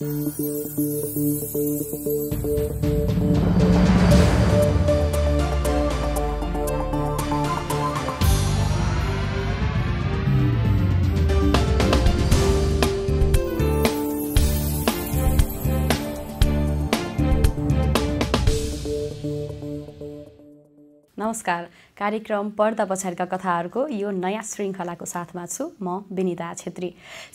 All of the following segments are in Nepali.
não, os cara कार्यक्रम पर्दा पछाडिका कथाहरूको यो नयाँ श्रृङ्खलाको साथमा छु म विनिता छेत्री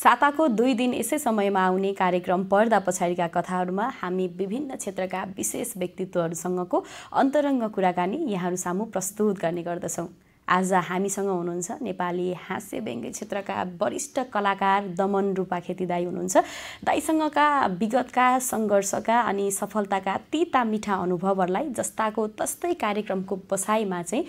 साताको दुई दिन यसै समयमा आउने कार्यक्रम पर्दा पछाडिका कथाहरूमा हामी विभिन्न क्षेत्रका विशेष व्यक्तित्वहरूसँगको अन्तरङ्ग कुराकानी यहाँहरू सामु प्रस्तुत गर्ने गर्दछौँ आज हामीसँग हुनुहुन्छ नेपाली हास्य व्यङ्ग्य क्षेत्रका वरिष्ठ कलाकार दमन रूपा खेती दाई हुनुहुन्छ दाईसँगका विगतका सङ्घर्षका अनि सफलताका तिता मिठा अनुभवहरूलाई जस्ताको तस्तै कार्यक्रमको बसाइमा चाहिँ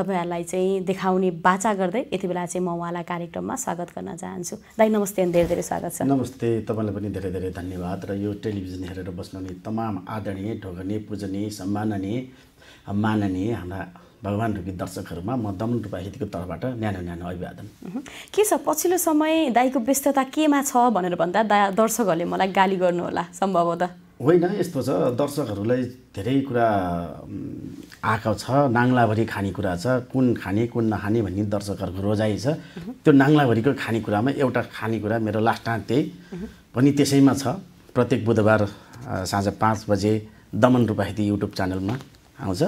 तपाईँहरूलाई चाहिँ देखाउने बाचा गर्दै यति बेला चाहिँ म उहाँलाई कार्यक्रममा स्वागत गर्न चाहन्छु दाई नमस्ते अनि धेरै धेरै स्वागत छ नमस्ते तपाईँलाई पनि धेरै धेरै धन्यवाद र यो टेलिभिजन हेरेर बस्नुहुने तमाम आदरणीय ढोगनी पूजनीय सम्माननीय माननीय हाम्रा भगवान् रूपी दर्शकहरूमा म दमन रूपा हितको तर्फबाट न्यानो न्यानो अभिवादन के छ पछिल्लो समय दाईको व्यस्तता केमा छ भनेर भन्दा दा दर्शकहरूले मलाई गाली गर्नु होला सम्भवतः होइन यस्तो छ दर्शकहरूलाई धेरै कुरा आएको छ नाङ्लाभरि खानेकुरा छ कुन खाने कुन नखाने भन्ने दर्शकहरूको रोजाइ छ त्यो नाङ्लाभरिको खानेकुरामा एउटा खानेकुरा मेरो लास्ट टाइम त्यही पनि त्यसैमा छ प्रत्येक बुधबार साँझ पाँच बजे दमन रूपाहिती युट्युब च्यानलमा आउँछ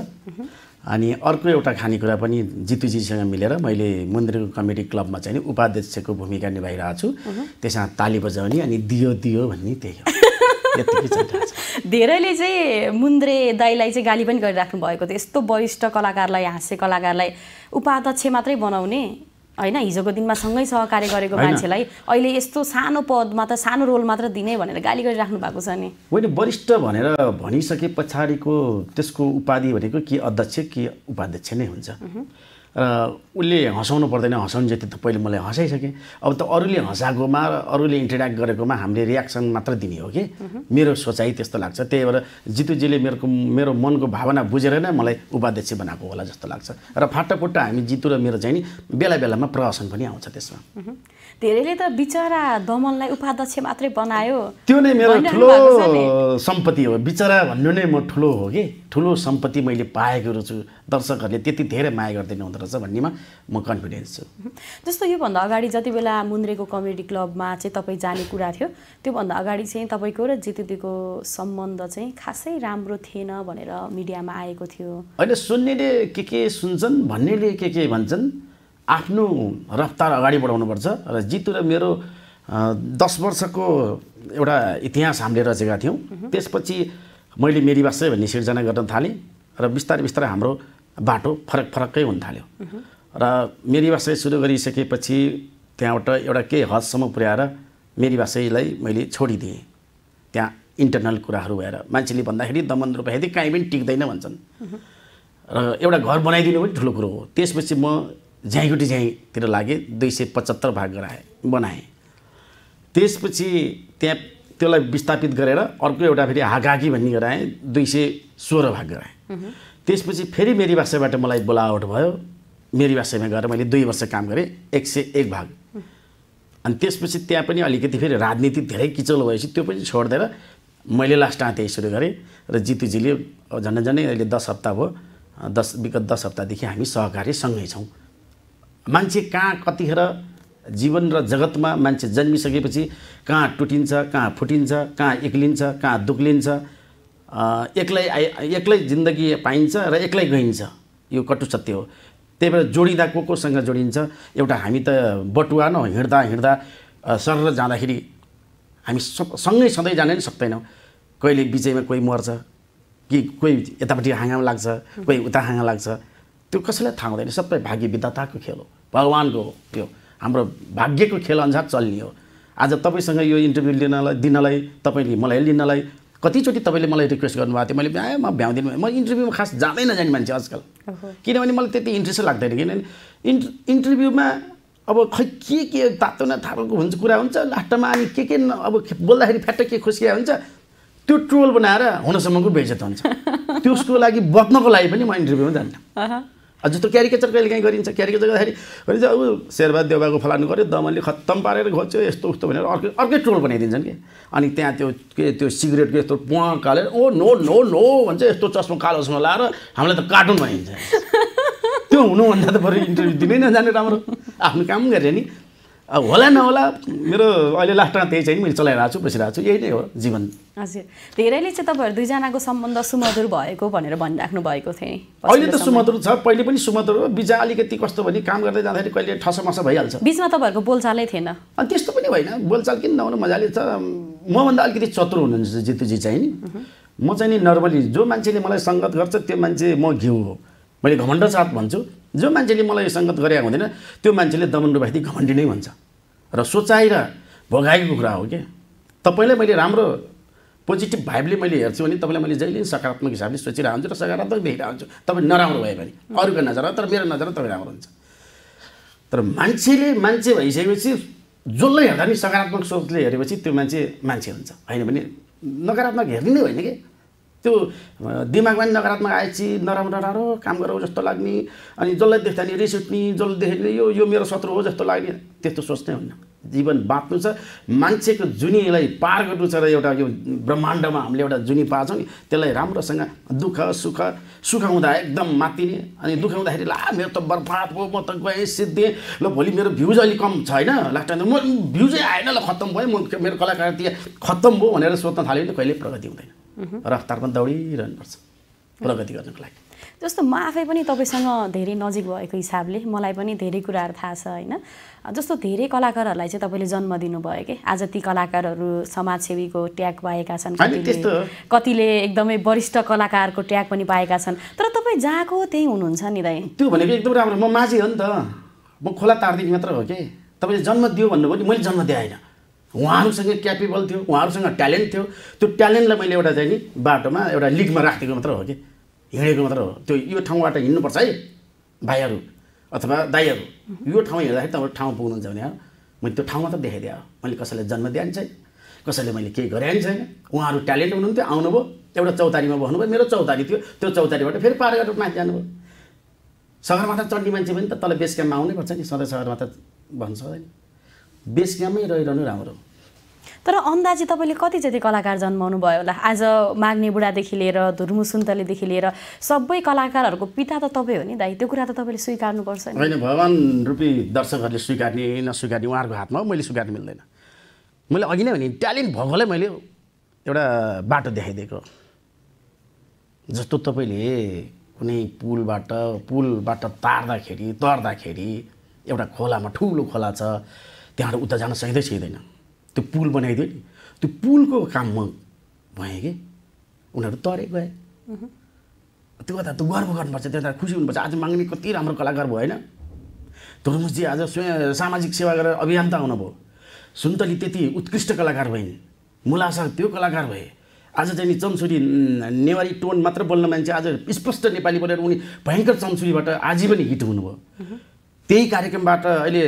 अनि अर्को एउटा खानेकुरा पनि जितुजीसँग मिलेर मैले मुन्द्रेको कमेडी क्लबमा चाहिँ नि उपाध्यक्षको भूमिका निभाइरहेको छु त्यसमा ताली बजाउने अनि दियो दियो भन्ने त्यही हो धेरैले चाहिँ मुन्द्रे दाईलाई चाहिँ गाली पनि गरिराख्नु भएको थियो यस्तो वरिष्ठ कलाकारलाई हाँस्य कलाकारलाई उपाध्यक्ष मात्रै बनाउने होइन हिजोको दिनमा सँगै सहकार्य गरेको मान्छेलाई अहिले यस्तो सानो पदमा त सानो रोल मात्र दिने भनेर गाली गरिराख्नु भएको छ नि होइन वरिष्ठ भनेर भनिसके पछाडिको त्यसको उपाधि भनेको के अध्यक्ष के उपाध्यक्ष नै हुन्छ र उसले हँसाउनु पर्दैन हँसाउनु जति त पहिले मलाई हँसाइसकेँ अब त अरूले हँसाएकोमा र अरूले इन्टरेक्ट गरेकोमा हामीले रियाक्सन मात्र दिने हो कि मेरो सोचाइ त्यस्तो लाग्छ त्यही भएर जितुजीले मेरो मेरो मनको भावना बुझेर नै मलाई उपाध्यक्ष बनाएको होला जस्तो लाग्छ र फाटाफुट्टा हामी जितु र मेरो चाहिँ नि बेला बेलामा प्रहसन पनि आउँछ त्यसमा धेरैले त बिचरा दमनलाई उपाध्यक्ष मात्रै बनायो त्यो नै मेरो ठुलो सम्पत्ति हो बिचरा भन्नु नै म ठुलो हो कि ठुलो सम्पत्ति मैले पाएको रहेछु दर्शकहरूले त्यति धेरै माया गर्दैन हुँदो रहेछ भन्नेमा म कन्फिडेन्स छु जस्तो योभन्दा अगाडि जति बेला मुन्द्रेको कमेडी क्लबमा चाहिँ तपाईँ जाने कुरा थियो त्योभन्दा अगाडि चाहिँ तपाईँको र जितुदीको सम्बन्ध चाहिँ खासै राम्रो थिएन भनेर मिडियामा आएको थियो होइन सुन्नेले के के सुन्छन् भन्नेले के के भन्छन् आफ्नो रफ्तार अगाडि बढाउनुपर्छ र जितु र मेरो दस वर्षको एउटा इतिहास हामीले रचेका थियौँ त्यसपछि मैले मेरी बासै भन्ने सिर्जना गर्न थालेँ र बिस्तारै बिस्तारै हाम्रो बाटो फरक फरकै हुन थाल्यो र मेरी बासै सुरु गरिसकेपछि त्यहाँबाट एउटा केही हदसम्म पुर्याएर मेरी बासैलाई मैले छोडिदिएँ त्यहाँ इन्टरनल कुराहरू भएर मान्छेले भन्दाखेरि दमन हेर्दै काहीँ पनि टिक्दैन भन्छन् र एउटा घर बनाइदिनु पनि ठुलो कुरो हो त्यसपछि म झ्याइकुटी झ्याइतिर लागेँ दुई सय पचहत्तर भाग गराएँ बनाए त्यसपछि त्यहाँ त्यसलाई विस्थापित गरेर अर्को एउटा फेरि हागाकी भन्ने गराएँ दुई सय सोह्र भाग गराएँ त्यसपछि फेरि मेरी भाषाबाट मलाई बोलावट भयो मेरी भाषामा गएर मैले दुई वर्ष काम गरेँ एक सय एक भाग अनि त्यसपछि त्यहाँ पनि अलिकति फेरि राजनीति धेरै किचलो भएपछि त्यो पनि छोडिदिएर मैले लास्ट त्यही सुरु गरेँ र जितुजीले झन्डै झन्डै अहिले दस हप्ता भयो दस विगत दस हप्तादेखि हामी सहकारी सँगै छौँ मान्छे कहाँ कतिखेर जीवन र जगतमा मान्छे जन्मिसकेपछि कहाँ टुटिन्छ कहाँ फुटिन्छ कहाँ एक्लिन्छ कहाँ दुक्लिन्छ एक्लै एक्लै जिन्दगी पाइन्छ र एक्लै गइन्छ यो कटु सत्य हो त्यही भएर जोडिँदा को कोसँग जोडिन्छ एउटा हामी त बटुवा न हिँड्दा हिँड्दा सर जाँदाखेरि हामी सँगै सधैँ जानै नै सक्दैनौँ कहिले बिचैमा कोही मर्छ कि कोही यतापट्टि हाँगा लाग्छ कोही उता हाँगा लाग्छ त्यो कसैलाई थाहा हुँदैन सबै भाग्य विधाताको खेल हो भगवान्को हो त्यो हाम्रो भाग्यको खेल अनुसार चल्ने हो आज तपाईँसँग यो इन्टरभ्यू लिनलाई दिनलाई तपाईँले मलाई लिनलाई कतिचोटि तपाईँले मलाई रिक्वेस्ट गर्नुभएको थियो मैले भ्याएँ म भ्याउँदिनँ म इन्टरभ्यूमा खास जाँदै नजाने मान्छे आजकल किनभने मलाई त्यति इन्ट्रेस्ट लाग्दैन किनभने इन्ट इन्टरभ्यूमा अब खै के के तातो न हुन्छ कुरा हुन्छ लास्टमा अनि के के अब बोल्दाखेरि फ्याट्ट के खुसिया हुन्छ त्यो ट्रोल बनाएर हुनसम्मको बेजत हुन्छ त्यसको लागि बच्नको लागि पनि म इन्टरभ्यूमा जान्न जस्तो क्यारिकेचर कहिले काहीँ गरिन्छ क्यारिकेचर गर्दाखेरि चाहिँ अब शेरबा देवबाको फलानु गऱ्यो दमनले खत्तम पारेर खोज्यो यस्तो उस्तो भनेर अर्कै अर्कै ट्रोल बनाइदिन्छन् कि अनि त्यहाँ त्यो के त्यो सिगरेटको यस्तो पुवा कालेर ओ नो नो नो भन्छ यस्तो चस्मा कालो चस्मा लाएर हामीलाई त कार्टुन भनिन्छ त्यो हुनुभन्दा त बरु इन्टरभ्यू दिनै नजाने राम्रो आफ्नो काम गरेँ नि अब होला नहोला मेरो अहिले लास्टमा त्यही चाहिँ मैले चलाइरहेको छु बसिरहेको छु यही नै हो जीवन हजुर धेरैले चाहिँ तपाईँहरू दुईजनाको सम्बन्ध सुमधुर भएको भनेर भनिराख्नु भएको थिएँ अहिले त सुमधुर छ पहिले पनि सुमधुर हो बिजा अलिकति कस्तो भने काम गर्दै जाँदाखेरि कहिले ठसमस भइहाल्छ बिचमा तपाईँहरूको बोलचालै थिएन अनि त्यस्तो पनि होइन बोलचाल किन नहुनु मजाले छ मभन्दा अलिकति चतुर हुनुहुन्छ जितुजी चाहिँ नि म चाहिँ नि नर्मली जो मान्छेले मलाई सङ्गत गर्छ त्यो मान्छे म घिउ हो मैले घमण्ड साथ भन्छु जो मान्छेले मलाई सङ्गत गरेका हुँदैन त्यो मान्छेले दमन रुवाइदी घमण्डी नै भन्छ र सोचाइ र भोगाएको कुरा हो क्या तपाईँलाई मैले राम्रो पोजिटिभ भाइबले मैले हेर्छु भने तपाईँलाई मैले जहिले सकारात्मक हिसाबले सोचिरहेको हुन्छु र सकारात्मक देखिरहेको हुन्छु तपाईँ नराम्रो भयो भने अरूको नजर तर मेरो नजर तपाईँ राम्रो हुन्छ तर मान्छेले मान्छे भइसकेपछि जसले हेर्दा नि सकारात्मक सोचले हेरेपछि त्यो मान्छे मान्छे हुन्छ होइन भने नकारात्मक हेर्ने नै होइन कि त्यो दिमागमा नि नकारात्मक आएपछि नराम्रो नराम्रो काम गरौँ जस्तो लाग्ने अनि जसलाई देख्दा नि रिस उठ्ने जसले देख्ने यो यो मेरो शत्रु हो जस्तो लाग्ने त्यस्तो सोच्नै हुन्न जीवन बाँच्नु छ मान्छेको जुनीलाई पार गर्नु छ र एउटा यो ब्रह्माण्डमा हामीले एउटा जुनी पार्छौँ नि त्यसलाई राम्रोसँग दुःख सुख सुख हुँदा एकदम मातिने अनि दुःख हुँदाखेरि ला मेरो त बर्बाद भयो म त गएँ सिद्धेँ ल भोलि मेरो भ्युज अलिक कम छ होइन लास्ट टाइम म भ्युजै आएन ल खत्तम भयो म मेरो कलाकार खत्तम भयो भनेर सोध्न थाल्यो भने कहिले प्रगति हुँदैन रफ्तार पनि दौडिरहनु पर्छ प्रगति गर्नको लागि जस्तो म आफै पनि तपाईँसँग धेरै नजिक भएको हिसाबले मलाई पनि धेरै कुराहरू थाहा छ होइन जस्तो धेरै कलाकारहरूलाई चाहिँ तपाईँले जन्म दिनुभयो कि आज ती कलाकारहरू समाजसेवीको ट्याग पाएका छन् कतिले एकदमै वरिष्ठ कलाकारको ट्याग पनि पाएका छन् तर तपाईँ जहाँको त्यही हुनुहुन्छ नि दाइ त्यो भनेको एकदम राम्रो म माझी हो नि त म खोला तारदेखि मात्र हो कि तपाईँले जन्म दियो भन्नुभयो नि मैले जन्म दिएन उहाँहरूसँग क्यापेबल थियो उहाँहरूसँग ट्यालेन्ट थियो त्यो ट्यालेन्टलाई मैले एउटा चाहिँ नि बाटोमा एउटा लिगमा राखिदिएको मात्र हो कि हिँडेको मात्र हो त्यो यो ठाउँबाट हिँड्नुपर्छ है भाइहरू अथवा दाईहरू यो ठाउँ हिँड्दाखेरि तपाईँको ठाउँ पुग्नुहुन्छ भने मैले त्यो ठाउँ मात्र देखाइदिएँ मैले कसैलाई जन्म दिएँ छैन कसैले मैले केही गरे नि छैन उहाँहरू ट्यालेन्ट हुनुहुन्थ्यो आउनुभयो एउटा चौतारीमा बस्नुभयो मेरो चौतारी थियो त्यो चौतारीबाट फेरि पार गरेर माथि जानुभयो सगरमाथा चण्डी मान्छे पनि त तल बेस क्याम्पमा आउनै पर्छ नि सधैँ सगरमाथा भन्छ सक्दैन बेसक्याम्पमै रहिरहनु राम्रो तर अन्दाजी तपाईँले कति जति कलाकार जन्माउनु भयो होला आज माग्ने बुढादेखि लिएर धुर्मु सुन्तलीदेखि लिएर सबै कलाकारहरूको पिता त तपाईँ हो नि दाइ त्यो कुरा त तपाईँले स्वीकार्नुपर्छ होइन भगवान् रूपी दर्शकहरूले स्वीकार्ने नस्वीकार्ने उहाँहरूको हातमा मैले स्वीकार्नु मिल्दैन मैले अघि नै भने ट्यालेन्ट भएकोलाई मैले एउटा बाटो देखाइदिएको जस्तो तपाईँले कुनै पुलबाट पुलबाट तार्दाखेरि तर्दाखेरि एउटा खोलामा ठुलो खोला छ त्यहाँबाट उता जान सकिँदै सकिँदैन त्यो पुल बनाइदियो नि त्यो पुलको काम म भएँ कि उनीहरू तरे गए त्यो गर्दा त गर्व गर्नुपर्छ त्यो खुसी हुनुपर्छ आज माग्ने कति राम्रो कलाकार भयो होइन धर्मजी आज स्वयं सामाजिक सेवा गरेर अभियन्ता हुनुभयो सुन्तली त्यति उत्कृष्ट कलाकार भइन् मुलासा त्यो कलाकार भए आज चाहिँ नि चम्सुरी नेवारी टोन मात्र बोल्न मान्छे आज स्पष्ट नेपाली बोलेर उनी भयङ्कर चम्सुरीबाट आज पनि हिट हुनुभयो त्यही कार्यक्रमबाट अहिले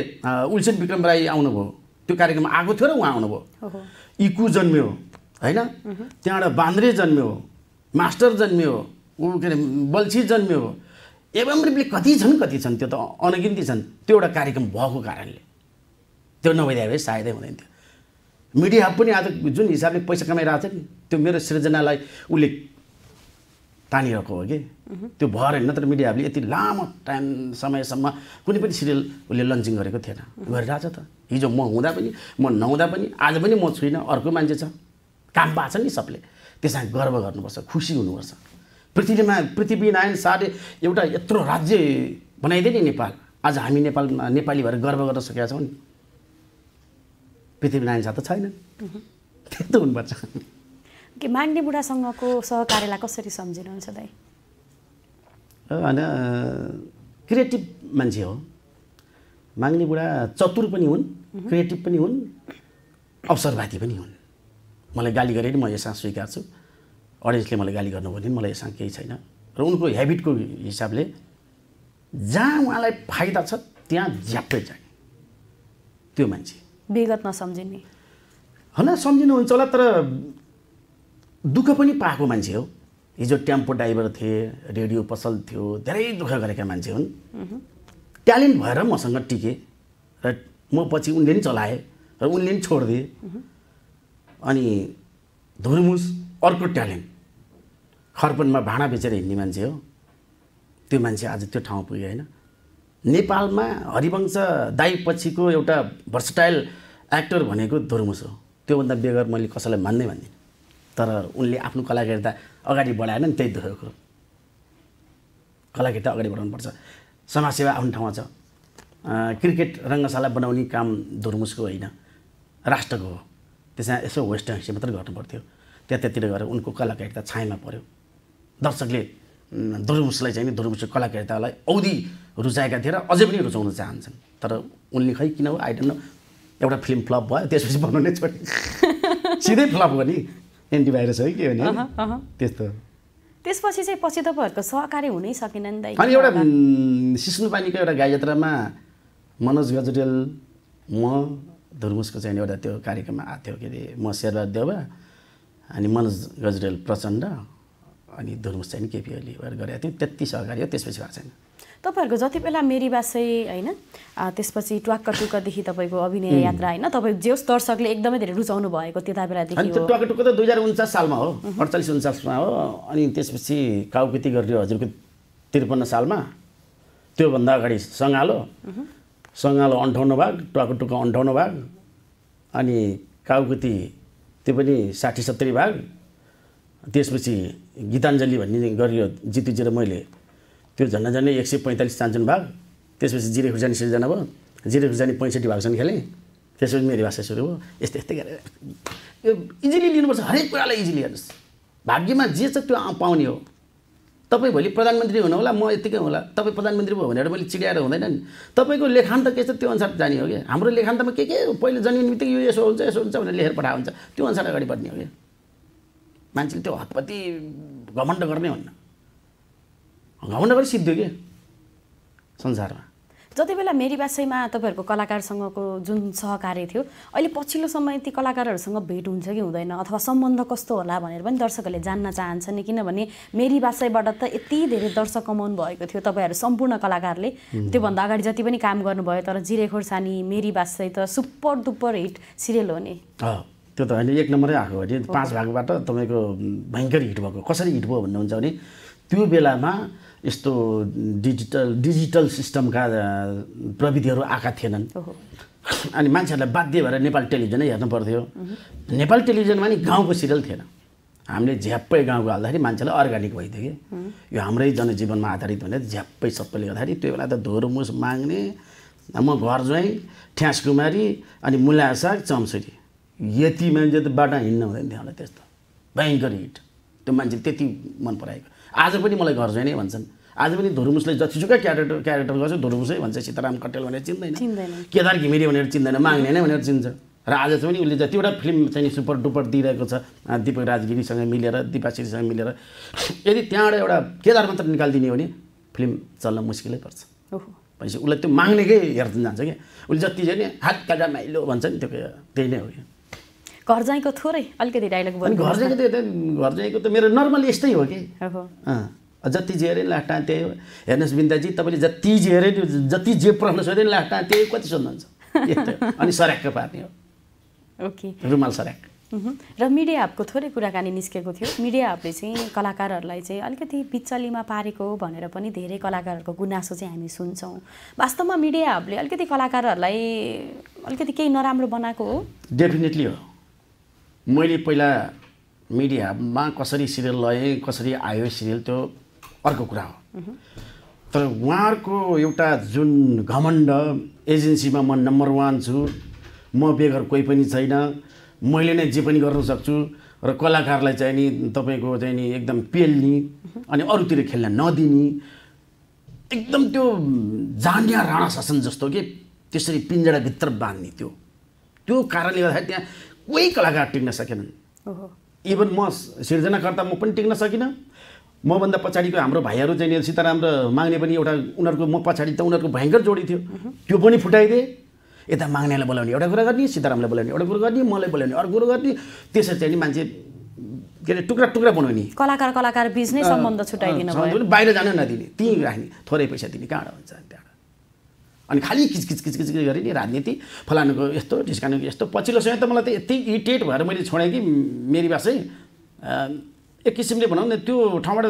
उल्सेन विक्रम राई आउनुभयो त्यो कार्यक्रम आएको थियो र उहाँ आउनुभयो इकु जन्मियो होइन त्यहाँबाट बान्द्रे जन्मियो मास्टर जन्मियो के अरे बल्छी जन्मियो एवं रूपले कति छन् कति छन् त्यो त अनगिन्ती छन् त्यो एउटा कार्यक्रम भएको कारणले त्यो नभइदियो भए सायदै हुँदैन थियो मिडिया पनि आज जुन हिसाबले पैसा कमाइरहेको छ नि त्यो मेरो सृजनालाई उसले तानिरहेको हो कि त्यो भएर नत्र मिडियाहरूले यति लामो टाइम समयसम्म कुनै पनि सिरियल उसले लन्चिङ गरेको थिएन गरिरहेछ त हिजो म हुँदा पनि म नहुँदा पनि आज पनि म छुइनँ अर्को मान्छे छ काम पाएको छ नि सबले त्यसमा गर्व गर्नुपर्छ खुसी हुनुपर्छ पृथ्वीमा पृथ्वीनारायण शाहले एउटा यत्रो राज्य बनाइदिए नि नेपाल आज हामी नेपालमा नेपाली भएर गर्व गर्न सकेका छौँ नि पृथ्वीनारायण शाह त छैनन् त्यस्तो हुनुपर्छ के माग्ने बुढासँगको सहकार्यलाई कसरी सम्झिनुहुन्छ दाइ होइन क्रिएटिभ मान्छे हो माग्ने बुढा चतुर पनि हुन् क्रिएटिभ पनि हुन् अवसरवादी पनि हुन् मलाई गाली गरे पनि म यसमा स्वीकार्छु अडियन्सले मलाई गाली गर्नुभयो भने मलाई यसमा केही छैन र उनको हेबिटको हिसाबले जहाँ उहाँलाई फाइदा छ त्यहाँ झ्याप्पै जाने त्यो मान्छे विगतमा सम्झिने होइन सम्झिनुहुन्छ होला तर दुःख पनि पाएको मान्छे हो हिजो टेम्पो ड्राइभर थिए रेडियो पसल थियो धेरै दुःख गरेका मान्छे हुन् ट्यालेन्ट भएर मसँग टिके र म पछि उनले पनि चलाए र उनले पनि छोडिदिए अनि धुर्मुस अर्को ट्यालेन्ट खर्पनमा भाँडा बेचेर हिँड्ने मान्छे हो त्यो मान्छे आज त्यो ठाउँ पुग्यो होइन नेपालमा हरिवंश दाई पछिको एउटा भर्सटाइल एक्टर भनेको धुर्मुस हो त्योभन्दा बेगर मैले कसैलाई मान्दै भन्दिनँ तर उनले आफ्नो कलाकारिता अगाडि बढाएन नि त्यही दुःखको कुरो कलाकारिता अगाडि बढाउनुपर्छ समाजसेवा आफ्नो ठाउँमा छ क्रिकेट रङ्गशाला बनाउने काम धुर्मुसको होइन राष्ट्रको हो त्यसमा यसो वेस्ट हिस्से मात्रै गर्नु पर्थ्यो त्यतातिर गएर उनको कलाकारिता छायामा पऱ्यो दर्शकले धुर्मुसलाई चाहिँ धुर्मुसको कलाकारितालाई औधी रुचाएका थिए र अझै पनि रुचाउन चाहन्छन् तर उनले खै किन हो आइडन्ट न एउटा फिल्म फ्लप भयो त्यसपछि बनाउने छोडे सिधै फ्लप हो नि एन्टिभाइरस हो कि के भने त्यस्तो त्यसपछि चाहिँ पछि तपाईँहरूको सहकारी हुनै सकेन नि अनि एउटा सिस्नु पानीको एउटा गाई यात्रामा मनोज गजरेल म धुर्मुसको चाहिँ एउटा त्यो कार्यक्रममा आएको थियो के अरे म शेरबहादुर देवा अनि मनोज गजरेल प्रचण्ड अनि धुर्मुस चाहिँ केपी ओली भएर गरेको थियौँ त्यति सहकारी हो त्यसपछि भएको छैन तपाईँहरूको जति बेला मेरी बासै होइन त्यसपछि ट्वाक्क टुक्कदेखि तपाईँको अभिनय यात्रा होइन तपाईँ जे दर्शकले एकदमै धेरै रुचाउनु भएको त्यता बेलादेखि ट्वाक्क टुक्क त दुई हजार उन्चास सालमा हो अडचालिस उन्चासमा हो अनि त्यसपछि काउकुती गरियो हजुरको त्रिपन्न सालमा त्योभन्दा अगाडि सङ्घालो सङ्घालो अन्ठाउन्न भाग ट्वाक्क टुक्क अन्ठाउन्न भाग अनि काउकेती त्यो पनि साठी सत्तरी भाग त्यसपछि गीताञ्जली भन्ने गरियो जितुजी मैले त्यो झन्डा झन्डै एक सय पैँतालिस चान्चुन भाग त्यसपछि जिरे खुर्सानी सिर्जना भयो जिरे खुर्सानी पैँसठी छन् खेलेँ त्यसपछि मेरो भाषा सुरु भयो यस्तै यस्तै गरेर यो इजिली लिनुपर्छ हरेक कुरालाई इजिली हेर्नुहोस् भाग्यमा जे छ त्यो पाउने हो तपाईँ भोलि प्रधानमन्त्री हुनु होला म यत्तिकै होला तपाईँ प्रधानमन्त्री भयो भनेर मैले चिड्याएर हुँदैन नि तपाईँको लेखान्त के छ त्यो अनुसार जाने हो क्या हाम्रो लेखान्तमा के के पहिले जन्मिने बित्तिकै यो यसो हुन्छ यसो हुन्छ भनेर लेखेर पठाएको हुन्छ त्यो अनुसार अगाडि बढ्ने हो कि मान्छेले त्यो हतपति घमण्ड गर्ने हुन्न घाउन्ड पनि सिद्धो के संसारमा जति बेला मेरी बासैमा तपाईँहरूको कलाकारसँगको जुन सहकार्य थियो अहिले पछिल्लो समय ती कलाकारहरूसँग भेट हुन्छ कि हुँदैन अथवा सम्बन्ध कस्तो होला भनेर पनि दर्शकहरूले जान्न चाहन्छन् किनभने मेरी बासैबाट त यति धेरै दर्शक कमाउनु भएको थियो तपाईँहरू सम्पूर्ण कलाकारले त्योभन्दा अगाडि जति पनि काम गर्नुभयो तर जिरे खोर्सानी मेरी बासै त सुपर डुपर हिट सिरियल हो नि त्यो त अहिले एक नम्बरै आएको हो नि पाँच भागबाट तपाईँको भयङ्कर हिट भएको कसरी हिट भयो भन्नुहुन्छ भने त्यो बेलामा यस्तो डिजिटल डिजिटल सिस्टमका प्रविधिहरू आएका थिएनन् अनि मान्छेहरूलाई बाध्य भएर नेपाल टेलिभिजनै हेर्नु पर्थ्यो नेपाल टेलिभिजनमा नि गाउँको सिरियल थिएन हामीले झ्याप्पै गाउँको हाल्दाखेरि मान्छेलाई अर्ग्यानिक भइदियो कि यो हाम्रै जनजीवनमा आधारित भनेर झ्याप्पै सबैले गर्दाखेरि त्यो बेला त धोरमुस माग्ने म घर ज्वाइँ ठ्यास कुमारी अनि मुला साग चम्सुरी यति मान्छे त बाटा हिँड्नु हुँदैन थियो होला त्यस्तो भयङ्कर हिट त्यो मान्छे त्यति मन पराएको आज पनि मलाई घर नै भन्छन् आज पनि धुरुमुसले जतिसुकै क्यारेक्टर क्यारेक्टर गर्छ धुरुमुसै भन्छ सीताराम कटेल भनेर चिन्दैन केदार घिमिरी भनेर चिन्दैन माग्ने नै भनेर चिन्छ र आज चाहिँ पनि उसले जतिवटा फिल्म चाहिँ सुपर डुपर दिइरहेको छ दिपक राजगिरीसँग मिलेर दिपाश्रीसँग मिलेर यदि त्यहाँबाट एउटा केदार मात्र निकालिदिने हो भने फिल्म चल्न मुस्किलै पर्छ भनेपछि उसलाई त्यो माग्नेकै हेर्दै जान्छ क्या उसले जति चाहिँ नि हात काटा माइलो भन्छ नि त्यो त्यही नै हो क्या घरजाइको थोरै अलिकति डाइलग घर जाइँको त मेरो नर्मल यस्तै हो कि जति जे अरे लाटा त्यही हो हेर्नुहोस् बिन्दाजी तपाईँले जति जे अरे जति जे प्रश्न सोध्यो नि लाटा त्यही कति सोध्नुहुन्छ अनि सर्याक्क पार्ने हो ओके रुमाल सर्याक र मिडिया हबको थोरै कुराकानी निस्केको थियो मिडिया हबले चाहिँ कलाकारहरूलाई चाहिँ अलिकति पिचलीमा पारेको भनेर पनि धेरै कलाकारहरूको गुनासो चाहिँ हामी सुन्छौँ वास्तवमा मिडिया हबले अलिकति कलाकारहरूलाई अलिकति केही नराम्रो बनाएको हो डेफिनेटली हो मैले पहिला मिडियामा कसरी सिरियल लगेँ कसरी आयो सिरियल त्यो अर्को कुरा हो तर उहाँहरूको एउटा जुन घमण्ड एजेन्सीमा म नम्बर वान छु म बेगर कोही पनि छैन मैले नै जे पनि गर्न सक्छु र कलाकारलाई चाहिँ नि तपाईँको चाहिँ नि एकदम पेल्ने अनि अरूतिर खेल्न नदिने एकदम त्यो जान्या राणा शासन जस्तो कि त्यसरी पिन्जडाभित्र बाँध्ने त्यो त्यो कारणले गर्दाखेरि त्यहाँ कोही कलाकार टिक्न सकेनन् इभन म सिर्जनाकर्ता म पनि टिक्न सकिनँ मभन्दा पछाडिको हाम्रो भाइहरू चाहिँ सीताराम र माग्ने पनि एउटा उनीहरूको म पछाडि त उनीहरूको भयङ्कर जोडी थियो त्यो पनि फुटाइदिए यता माग्नेलाई बोलाउने एउटा कुरा गर्ने सीतारामलाई बोलाउने एउटा कुरो गर्ने मलाई बोलाउने अर्को कुरो गर्ने त्यसरी चाहिँ नि मान्छे के अरे टुक्रा टुक्रा बनाउने कलाकार कलाकार बिजनेस सम्बन्ध छुट्याइदिनु बाहिर जान नदिने त्यहीँ राख्ने थोरै पैसा दिने कहाँबाट हुन्छ त्यहाँ अनि खालि किच गरेँ नि राजनीति फलानुको यस्तो ढिस्कानुको यस्तो पछिल्लो समय त मलाई त यति इरिटेट भएर मैले छोडेँ कि मेरी बासै एक किसिमले भनौँ न त्यो ठाउँबाट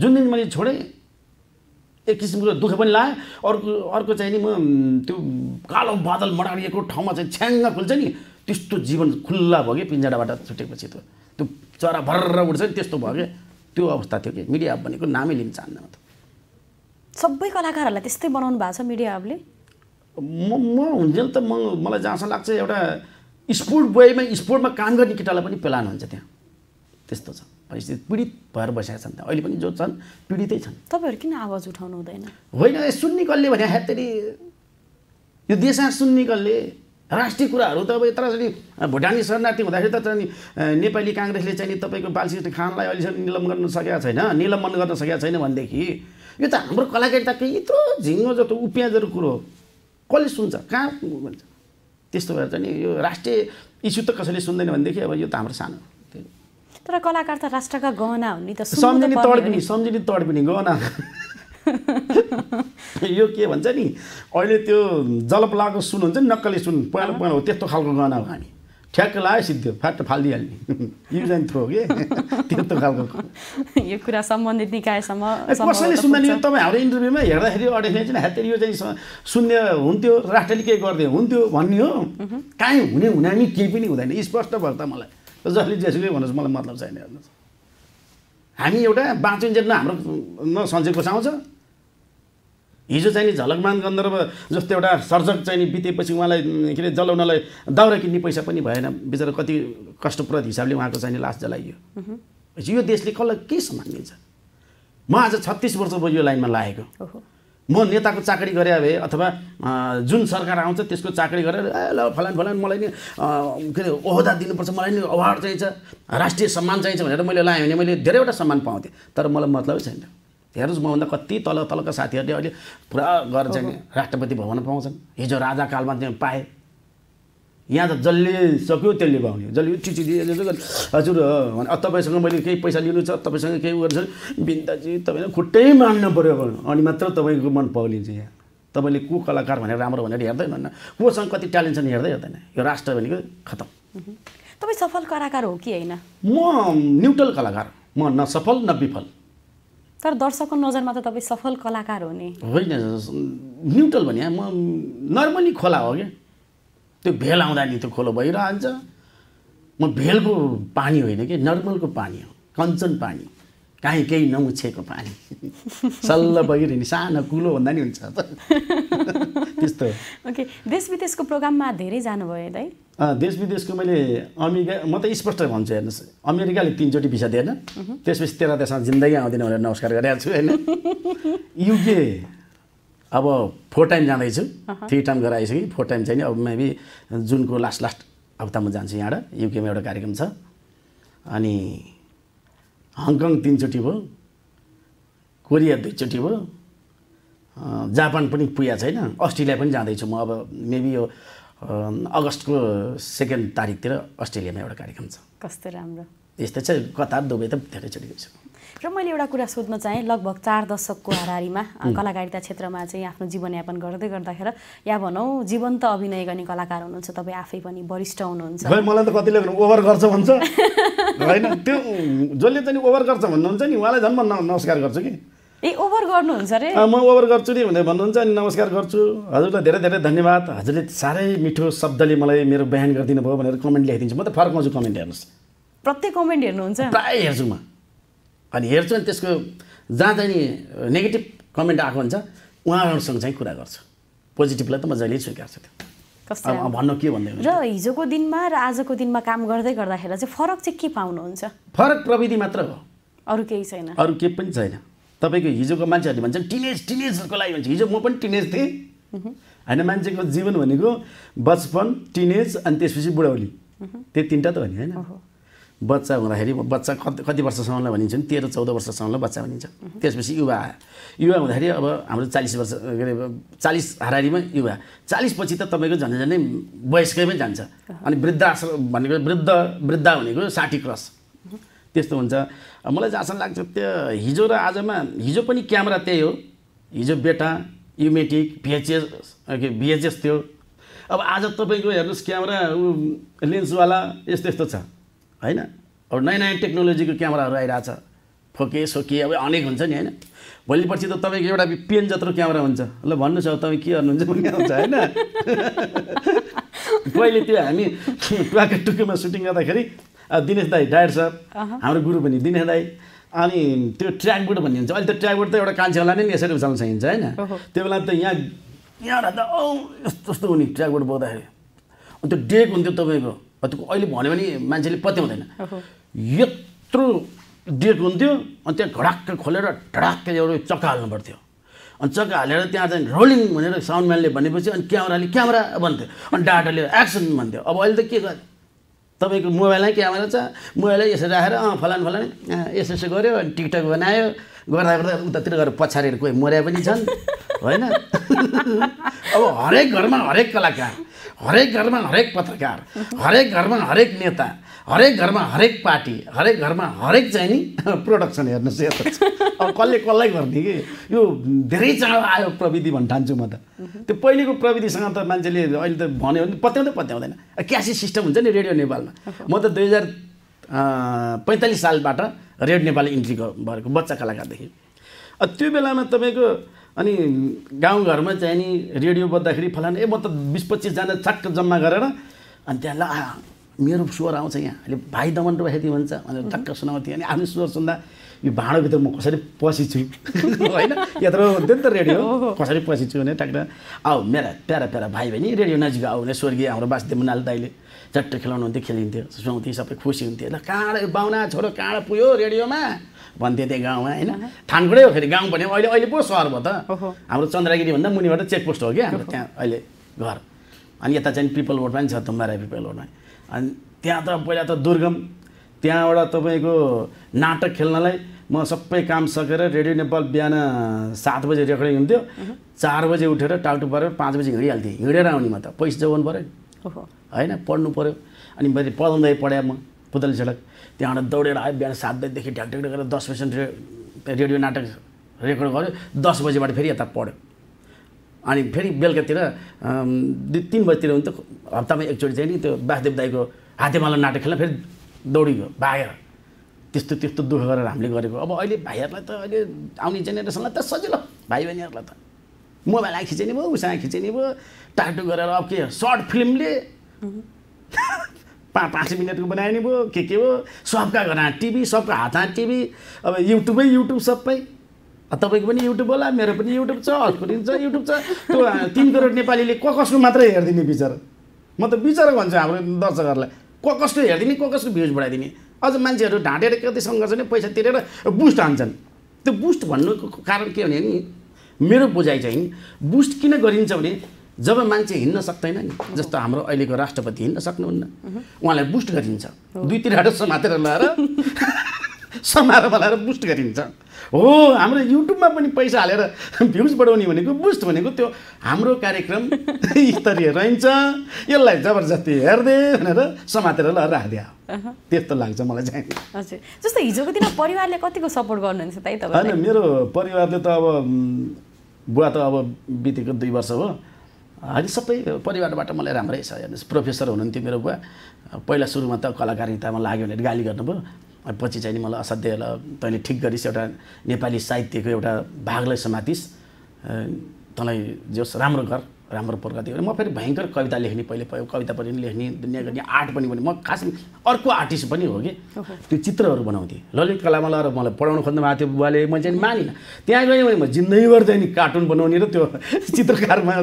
जुन दिन मैले छोडेँ एक किसिमको दुःख पनि लाग्यो अर्को अर्को चाहिँ नि म त्यो कालो बादल मडारिएको ठाउँमा चाहिँ छ्याङ्ग खुल्छ नि त्यस्तो जीवन खुल्ला भयो कि पिन्जाडाबाट छुटेपछि त त्यो चरा भर्र उठ्छ नि त्यस्तो भयो क्या त्यो अवस्था थियो कि मिडिया भनेको नामै लिन चाहन्न त सबै कलाकारहरूलाई त्यस्तै बनाउनु भएको छ हबले म म हुन्जेल त म मलाई जहाँसम्म लाग्छ एउटा स्पोर्ट बोयमा स्पोर्टमा काम गर्ने केटालाई पनि पेलान हुन्छ त्यहाँ त्यस्तो छ परिस्थिति पीडित भएर बसेका छन् त्यहाँ अहिले पनि जो छन् पीडितै छन् तपाईँहरू किन आवाज उठाउनु हुँदैन होइन सुन्ने कसले भने हेतरी यो देशमा सुन्ने कसले राष्ट्रिय कुराहरू त अब यत्र भुटानी शरणार्थी हुँदाखेरि त नेपाली काङ्ग्रेसले चाहिँ नि तपाईँको बालकृष्ण खानलाई अहिलेसम्म निलम्बन गर्न सकेका छैन निलम्बन गर्न सकेका छैन भनेदेखि यो त हाम्रो कलाकारिताको यत्रो झिङ्गो जस्तो उप्याजहरू कुरो हो कसले सुन्छ कहाँ भन्छ त्यस्तो भएर चाहिँ यो राष्ट्रिय इस्यु त कसैले सुन्दैन भनेदेखि अब यो त हाम्रो सानो तर कलाकार त राष्ट्रका गहना हुने त सम्झिने तडपिने सम्झिने तडपिने गहना यो के भन्छ नि अहिले त्यो जलप जलपलाको सुन हुन्छ नि नक्कली सुन पहिला पहिला हो त्यस्तो खालको गहना हो हामी ठ्याक्क लायो सिद्धो फ्याट फालिदिइहाल्ने युज एन्ड थ्रो के त्यस्तो खालको यो कुरा सम्बन्धित निकायसम्म कसैले सुन्दैन यो तपाईँ हाम्रो इन्टरभ्यूमा हेर्दाखेरि अडियन्सले चाहिँ हेर्दै यो चाहिँ सुन्ने हुन्थ्यो राष्ट्रले के गरिदियो हुन्थ्यो भन्ने हो काहीँ हुने हुना नि केही पनि हुँदैन स्पष्ट भयो त मलाई जसले जेसुकै भन्नुहोस् मलाई मतलब छैन हेर्नुहोस् हामी एउटा बाँचिन्छ न हाम्रो न सञ्चय छ हिजो चाहिँ नि झलकमान गन्धर्व जस्तो एउटा सर्जक चाहिँ नि बितेपछि उहाँलाई के अरे जलाउनलाई दाउरा किन्ने पैसा पनि भएन बिचरा कति कष्टप्रद हिसाबले उहाँको चाहिँ नि लास जलाइयो यो देशले कसलाई के सम्मान दिन्छ म आज छत्तिस वर्ष भयो यो लाइनमा लागेको म नेताको चाकरी गरे भए अथवा जुन सरकार आउँछ त्यसको चाकरी गरेर ए ल फलान फलान मलाई नि के अरे ओहदा दिनुपर्छ मलाई नि अवार्ड चाहिन्छ राष्ट्रिय सम्मान चाहिन्छ भनेर मैले लाएँ भने मैले धेरैवटा सम्मान पाउँथेँ तर मलाई मतलबै छैन हेर्नुहोस् मभन्दा कति तल तलका साथीहरूले अहिले पुरा गरेर चाहिँ राष्ट्रपति भवन पाउँछन् हिजो राजा कालमा चाहिँ पाएँ यहाँ त जसले सक्यो त्यसले पाउने जसले चिठी हजुर तपाईँसँग मैले केही पैसा लिनु छ तपाईँसँग केही गर्नु छ बिन्दाजी तपाईँले खुट्टै मान्नु पऱ्यो अनि मात्र तपाईँको मन पाउलिन्छ यहाँ तपाईँले को कलाकार भनेर राम्रो भनेर हेर्दैन कोसँग कति ट्यालेन्ट छन् हेर्दै हेर्दैन यो राष्ट्र भनेको खतम तपाईँ सफल कलाकार हो कि होइन म न्युट्रल कलाकार म न सफल न विफल तर दर्शकको नजरमा त तपाईँ सफल कलाकार हो नि होइन न्युट्रल भने म नर्मली खोला हो क्या त्यो भेल आउँदा नि त्यो खोलो भइरहन्छ म भेलको पानी होइन कि नर्मलको पानी हो कञ्चन पानी काहीँ केही नउछेको पानी सल्ल बगिरहने सानो कुलो भन्दा नि हुन्छ त त्यस्तो ओके देश विदेशको प्रोग्राममा धेरै जानुभयो दाइ देश विदेशको मैले अमेरिका म त स्पष्ट भन्छु हेर्नुहोस् अमेरिकाले तिनचोटि भिसा दिएन त्यसपछि तेह्र देशमा जिन्दगी आउँदैन भनेर नमस्कार गरिरहेको छु होइन युके अब फोर टाइम जाँदैछु थ्री टाइम गरेर आइसकेँ फोर टाइम चाहिँ अब मेबी जुनको लास्ट लास्ट हप्ता म जान्छु यहाँबाट युकेमा एउटा कार्यक्रम छ अनि हङकङ तिनचोटि भयो कोरिया दुईचोटि भयो जापान पनि पुगेको छैन अस्ट्रेलिया पनि जाँदैछु म अब मेबी यो अगस्तको सेकेन्ड तारिकतिर अस्ट्रेलियामा एउटा कार्यक्रम छ कस्तो राम्रो यस्तै छ कतार दुबई त धेरैचोटि गइसक्यो र मैले एउटा कुरा सोध्न चाहेँ लगभग चार दशकको हारारीमा कलाकारिता क्षेत्रमा चाहिँ आफ्नो जीवनयापन गर्दै गर्दाखेरि या भनौँ जीवन्त अभिनय गर्ने कलाकार हुनुहुन्छ तपाईँ आफै पनि वरिष्ठ हुनुहुन्छ मलाई त कतिले ओभर गर्छ भन्छ होइन त्यो जसले चाहिँ ओभर गर्छ भन्नुहुन्छ नि उहाँलाई झन् म नमस्कार गर्छु कि ए ओभर गर्नुहुन्छ रे म ओभर गर्छु नि भनेर भन्नुहुन्छ अनि नमस्कार गर्छु हजुरलाई धेरै धेरै धन्यवाद हजुरले साह्रै मिठो शब्दले मलाई मेरो बयान गरिदिनु भयो भनेर कमेन्ट लेखिदिन्छु म त फर्काउँछु कमेन्ट हेर्नुहोस् प्रत्येक कमेन्ट हेर्नुहुन्छ प्रायः हेर्छु म अनि हेर्छु अनि त्यसको जहाँ चाहिँ नेगेटिभ कमेन्ट आएको हुन्छ उहाँहरूसँग चाहिँ कुरा गर्छु पोजिटिभलाई त म जहिले स्वीकार्छु भन्नु के भन्दै र हिजोको दिनमा र आजको दिनमा काम गर्दै गर्दाखेरि चाहिँ फरक चाहिँ के पाउनुहुन्छ फरक प्रविधि मात्र हो अरू केही छैन अरू केही पनि छैन तपाईँको हिजोको मान्छेहरूले भन्छन् टिनेज टिनेजहरूको लागि भन्छ हिजो म पनि टिनेज थिएँ होइन मान्छेको जीवन भनेको बचपन टिनेज अनि त्यसपछि बुढौली त्यो तिनवटा त हो नि होइन बच्चा हुँदाखेरि बच्चा कति कति वर्षसम्मलाई भनिन्छ भने तेह्र चौध वर्षसम्मलाई बच्चा भनिन्छ त्यसपछि युवा आयो युवा हुँदाखेरि अब हाम्रो चालिस वर्ष के अरे चालिस हारारीमा युवा चालिसपछि त तपाईँको झन्डै झन्डै वयस्कैमै जान्छ अनि वृद्धाश्र भनेको वृद्ध वृद्ध भनेको साठी क्रस त्यस्तो हुन्छ मलाई जहाँसम्म लाग्छ त्यो हिजो र आजमा हिजो पनि क्यामेरा त्यही हो हिजो बेटा युमेटिक भिएचएस के भिएचएस थियो अब आज तपाईँको हेर्नुहोस् क्यामेरा ऊ लेन्सवाला यस्तो यस्तो छ होइन अब नयाँ नयाँ टेक्नोलोजीको क्यामेराहरू आइरहेछ फोके सोके अब अनेक हुन्छ नि होइन भोलि पर्सि त तपाईँको एउटा पेन जत्रो क्यामेरा हुन्छ ल भन्नुहोस् अब तपाईँ के गर्नुहुन्छ भन्ने आउँछ होइन पहिले त्यो हामी टुवाको टुकेमा सुटिङ गर्दाखेरि दिनेश दाई डायर सर हाम्रो गुरु पनि दिनेश दाई अनि त्यो ट्र्याकबोर्ड भन्ने हुन्छ अहिले त ट्र्याकबोर्ड त एउटा कान्छेवाला नै यसरी उचाउन सकिन्छ होइन त्यो बेला त यहाँ यहाँ त औ यस्तो यस्तो हुने ट्र्याकबोर्ड बोक्दाखेरि त्यो डेक हुन्थ्यो तपाईँको अहिले भन्यो भने मान्छेले पत्याउँदैन यत्रो डेट हुन्थ्यो अनि त्यहाँ घडाक्क खोलेर ढडाक्क एउटा चक्का हाल्नु पर्थ्यो अनि चक्का हालेर त्यहाँ चाहिँ रोलिङ भनेर साउन्डम्यानले भनेपछि अनि क्यामेराले क्यामेरा भन्थ्यो अनि डाटाले एक्सन भन्थ्यो अब अहिले त के गर्यो तपाईँको मोबाइलमै क्यामेरा छ मोबाइलै यसरी राखेर अँ फलान फलान यसो यसो गऱ्यो अनि टिकटक बनायो गर्दा गर्दा उतातिर गएर पछाडिएर कोही मरे पनि छन् होइन अब हरेक घरमा हरेक कलाकार हरेक घरमा हरेक पत्रकार हरेक घरमा हरेक नेता हरेक घरमा हरेक पार्टी हरेक घरमा हरेक चाहिँ नि प्रोडक्सन हेर्नुहोस् यता अब कसले कसलाई गर्ने कि यो धेरै चाँडो आयो प्रविधि भन्ठान्छु म त त्यो पहिलेको प्रविधिसँग त मान्छेले अहिले त भन्यो भने पत्याउँदै पत्याउँदैन क्यासी सिस्टम हुन्छ नि रेडियो नेपालमा म त दुई हजार पैँतालिस सालबाट रेड नेपाल इन्ट्री भएको बच्चा कलाकारदेखि त्यो बेलामा तपाईँको अनि गाउँघरमा चाहिँ नि रेडियो बज्दाखेरि फलान ए म त बिस पच्चिसजना छक्क जम्मा गरेर अनि त्यहाँलाई मेरो स्वर आउँछ यहाँ अहिले भाइ दमन रोखेती भन्छ अनि टक्क सुनाउँथेँ अनि आफ्नो स्वर सुन्दा यो भाँडोभित्र म कसरी पसिछु होइन यत्रो त्यो नि त रेडियो कसरी पसिछु भने टक्क आऊ मेरा प्यारा प्यारा भाइ बहिनी रेडियो नजिक आऊ भने स्वर्गीय हाम्रो बासदेव मुनाल दाईले झट्ट खेलाउनु हुन्थ्यो खेलिन्थ्यो सुसाउँथेँ सबै खुसी हुन्थ्यो ल कहाँ बाहुना छोरो काँडा पुग्यो रेडियोमा भन्थ्यो त्यहाँ गाउँमा होइन थानकुटै हो फेरि गाउँ भन्यो अहिले अहिले पो सहर भयो त हाम्रो चन्द्रगिरी भन्दा मुनिबाट चेकपोस्ट हो क्या हाम्रो त्यहाँ अहिले घर अनि यता चाहिँ पिपल रोडमा पनि छ तुम्बारा पिपल रोडमा अनि त्यहाँ त पहिला त दुर्गम त्यहाँबाट तपाईँको नाटक खेल्नलाई म सबै काम सकेर रेडियो नेपाल बिहान सात बजे रेकर्डिङ हुन्थ्यो चार बजे उठेर टाउटु परेर पाँच बजे हिँडिहाल्थेँ हिँडेर आउने म त पैसा जोगाउनु पऱ्यो होइन पढ्नु पऱ्यो अनि मैले पढाउँदै पढाएँ म पुतली झडक त्यहाँबाट दौडेर आयो बिहान सात बजीदेखि ढ्याक गरेर दस बजीसम्म रे रेडियो नाटक रेकर्ड गऱ्यो दस बजीबाट फेरि यता पढ्यो अनि फेरि बेलुकातिर दुई तिन बजीतिर हुन्थ्यो हप्तामा एकचोटि चाहिँ नि त्यो बासुदेव दाईको हातेमालो नाटक खेल्न फेरि दौडियो भागेर त्यस्तो त्यस्तो दुःख गरेर हामीले गरेको अब अहिले भाइहरूलाई त अहिले आउने जेनेरेसनलाई त सजिलो भाइ बहिनीहरूलाई त मोबाइललाई खिचिने भयो उसँग खिचिने भयो टाटु गरेर अब के सर्ट फिल्मले पाँच पाँच मिनटको बनाइने भयो के के हो सबका घरमा टिभी सबका हातमा टिभी अब युट्युबै युट्युब सबै तपाईँको पनि युट्युब होला मेरो पनि युट्युब छ अर्को पनि छ युट्युब छ त्यो तिन करोड नेपालीले क कसको मात्रै हेरिदिने बिचरा म त बिचरा भन्छु हाम्रो दर्शकहरूलाई क कसको हेरिदिने क कसको भ्युज बढाइदिने अझ मान्छेहरू ढाँटेर कति सङ्घर्ष नै पैसा तिरेर बुस्ट हान्छन् त्यो बुस्ट भन्नुको कारण के भने नि मेरो बुझाइ चाहिँ बुस्ट किन गरिन्छ भने जब मान्छे हिँड्न सक्दैन नि जस्तो हाम्रो अहिलेको राष्ट्रपति हिँड्न सक्नुहुन्न उहाँलाई बुस्ट गरिन्छ दुई तिनवटा समातेर लगाएर समाएर बोलाएर बुस्ट गरिन्छ हो हाम्रो युट्युबमा पनि पैसा हालेर भ्युज बढाउने भनेको बुस्ट भनेको त्यो हाम्रो कार्यक्रम स्तरीय रहन्छ यसलाई जबरजस्ती हेर्दे भनेर समातेर ल राखिदियो त्यस्तो लाग्छ मलाई चाहिँ हजुर जस्तो हिजोको दिन परिवारले कतिको सपोर्ट गर्नुहुन्छ त होइन मेरो परिवारले त अब बुवा त अब बितेको दुई वर्ष हो अहिले सबै परिवारबाट मलाई राम्रै छ हेर्नुहोस् प्रोफेसर हुनुहुन्थ्यो मेरो बुवा पहिला सुरुमा त कलाकारितामा लाग्यो भने गाली गर्नुभयो पछि चाहिँ नि मलाई असाध्य तैँले ठिक गरिस् एउटा नेपाली साहित्यको एउटा भागलाई समातिस् तँलाई जोस् राम्रो गर राम्रो प्रगति गर्ने म फेरि भयङ्कर कविता लेख्ने पहिले पहिले कविता पनि लेख्ने दुनियाँ गर्ने आर्ट पनि भने म खास अर्को आर्टिस्ट पनि हो कि त्यो चित्रहरू बनाउँथेँ ललित कलामा लगाएर मलाई पढाउनु खोज्नु भएको थियो बुवाले मैले चाहिँ मानिनँ त्यहाँ गएँ भने म जिन्दगीभर चाहिँ कार्टुन बनाउने र त्यो चित्रकारमा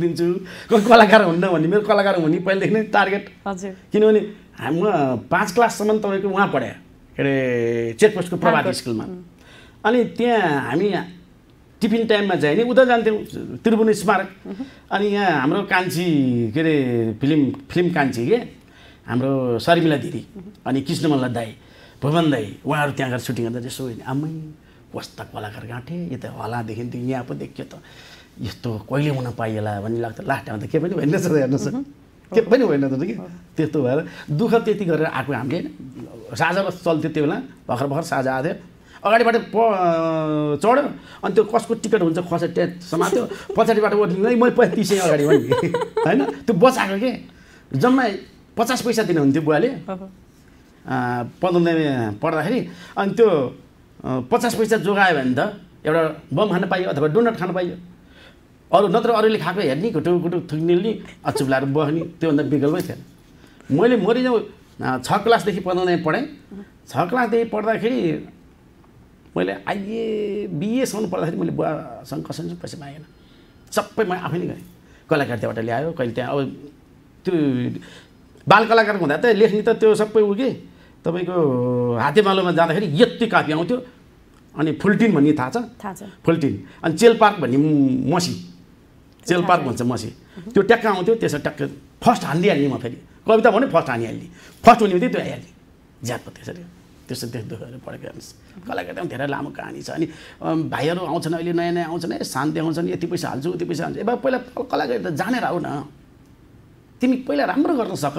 दिन्छु कोही कलाकार हुन्न भन्ने मेरो कलाकार हुने पहिलेदेखि नै टार्गेट किनभने म पाँच क्लाससम्म तपाईँको उहाँ पढाएँ के अरे चेकपोस्टको प्रभात स्कुलमा अनि त्यहाँ हामी टिफिन टाइममा चाहिँ नि उता जान्थ्यौँ त्रिभुवन स्मारक अनि यहाँ हाम्रो कान्छी के अरे फिल्म फिल्म कान्छी के हाम्रो शर्मिला दिदी अनि कृष्णमल्ला दाई भुवन दाई उहाँहरू त्यहाँ गएर सुटिङ गर्दा त्यसो होइन आमै कस्ता कलाकार गाँठे यता हलादेखि त यहाँ पो देखियो त यस्तो कहिले हुन पाइएला भन्ने लाग्छ लास्ट टाइम त के पनि भएन रहेछ हेर्नुहोस् के पनि होइन त कि त्यस्तो भएर दुःख त्यति गरेर आएको हामीले होइन साझा चल्थ्यो त्यो बेला भर्खर भर्खर साझा आएको थियो अगाडिबाट प चढ्यो अनि त्यो कसको टिकट हुन्छ खसेर त्यहाँ समात्यो पछाडिबाट ओर्लिँदै मैले पैँतिस अगाडि भने होइन त्यो बचाएको के जम्मा पचास पैसा दिनुहुन्थ्यो बुवाले पदमदेवी पढ्दाखेरि अनि त्यो पचास पैसा जोगायो भने त एउटा बम खान पाइयो अथवा डोनट खान पाइयो अरू नत्र अरूले खाएको हेर्ने घुटु घुटु थुक्निल्ने लाएर बस्ने त्योभन्दा विकल्पै थिएन मैले मरिजाउँ छ क्लासदेखि पढाउँदै पढाएँ छ क्लासदेखि पढ्दाखेरि मैले आइए बिएसम्म पढ्दाखेरि मैले बुवासँग कसैसँग पैसा मागेन सबै म नै गरेँ कलाकार त्यहाँबाट ल्यायो कहिले त्यहाँ अब त्यो बाल कलाकार हुँदा त लेख्ने त त्यो सबै उगे तपाईँको हातेमालोमा जाँदाखेरि यति कापी आउँथ्यो अनि फुल्टिन भन्ने थाहा छ थाहा छ फुल्टिन अनि चेल पार्क भन्ने मसी चेल भन्छ मसी त्यो ट्याक्क आउँथ्यो त्यसमा ट्याक्क फर्स्ट हानिदिइहाल्ने म फेरि कविता भने फर्स्ट हानिहाल्ने फर्स्ट हुने बित्तिकै त्यो आइहाल्ने ज्याप त्यसरी त्यस्तो त्यस्तो पढेको हेर्नुहोस् कलाकारमा धेरै लामो कहानी छ अनि भाइहरू आउँछन् अहिले नयाँ नयाँ आउँछन् है शान्ति आउँछन् यति पैसा हाल्छु उति पैसा हाल्छु ए पहिला कलाकार त जानेर आऊ न तिमी पहिला राम्रो गर्न सक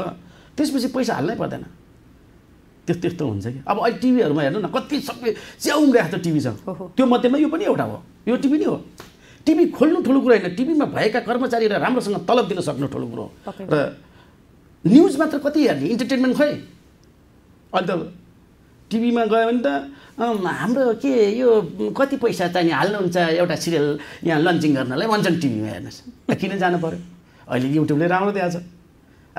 त्यसपछि पैसा हाल्नै पर्दैन त्यो त्यस्तो हुन्छ कि अब अहिले टिभीहरूमा हेर्नु न कति सबै च्याउ राखेको टिभी छ त्यो मध्येमा यो पनि एउटा हो यो टिभी नै हो टिभी खोल्नु ठुलो कुरो होइन टिभीमा भएका कर्मचारीलाई राम्रोसँग तलब दिन सक्नु ठुलो कुरो हो र न्युज मात्र कति हेर्ने इन्टरटेनमेन्ट खोइ अहिले त टिभीमा गयो भने त हाम्रो के यो कति पैसा चाहिँ हाल्नुहुन्छ एउटा सिरियल यहाँ लन्चिङ गर्नलाई भन्छन् टिभीमा हेर्नुहोस् किन जानु पऱ्यो अहिले युट्युबले राम्रो दिएको छ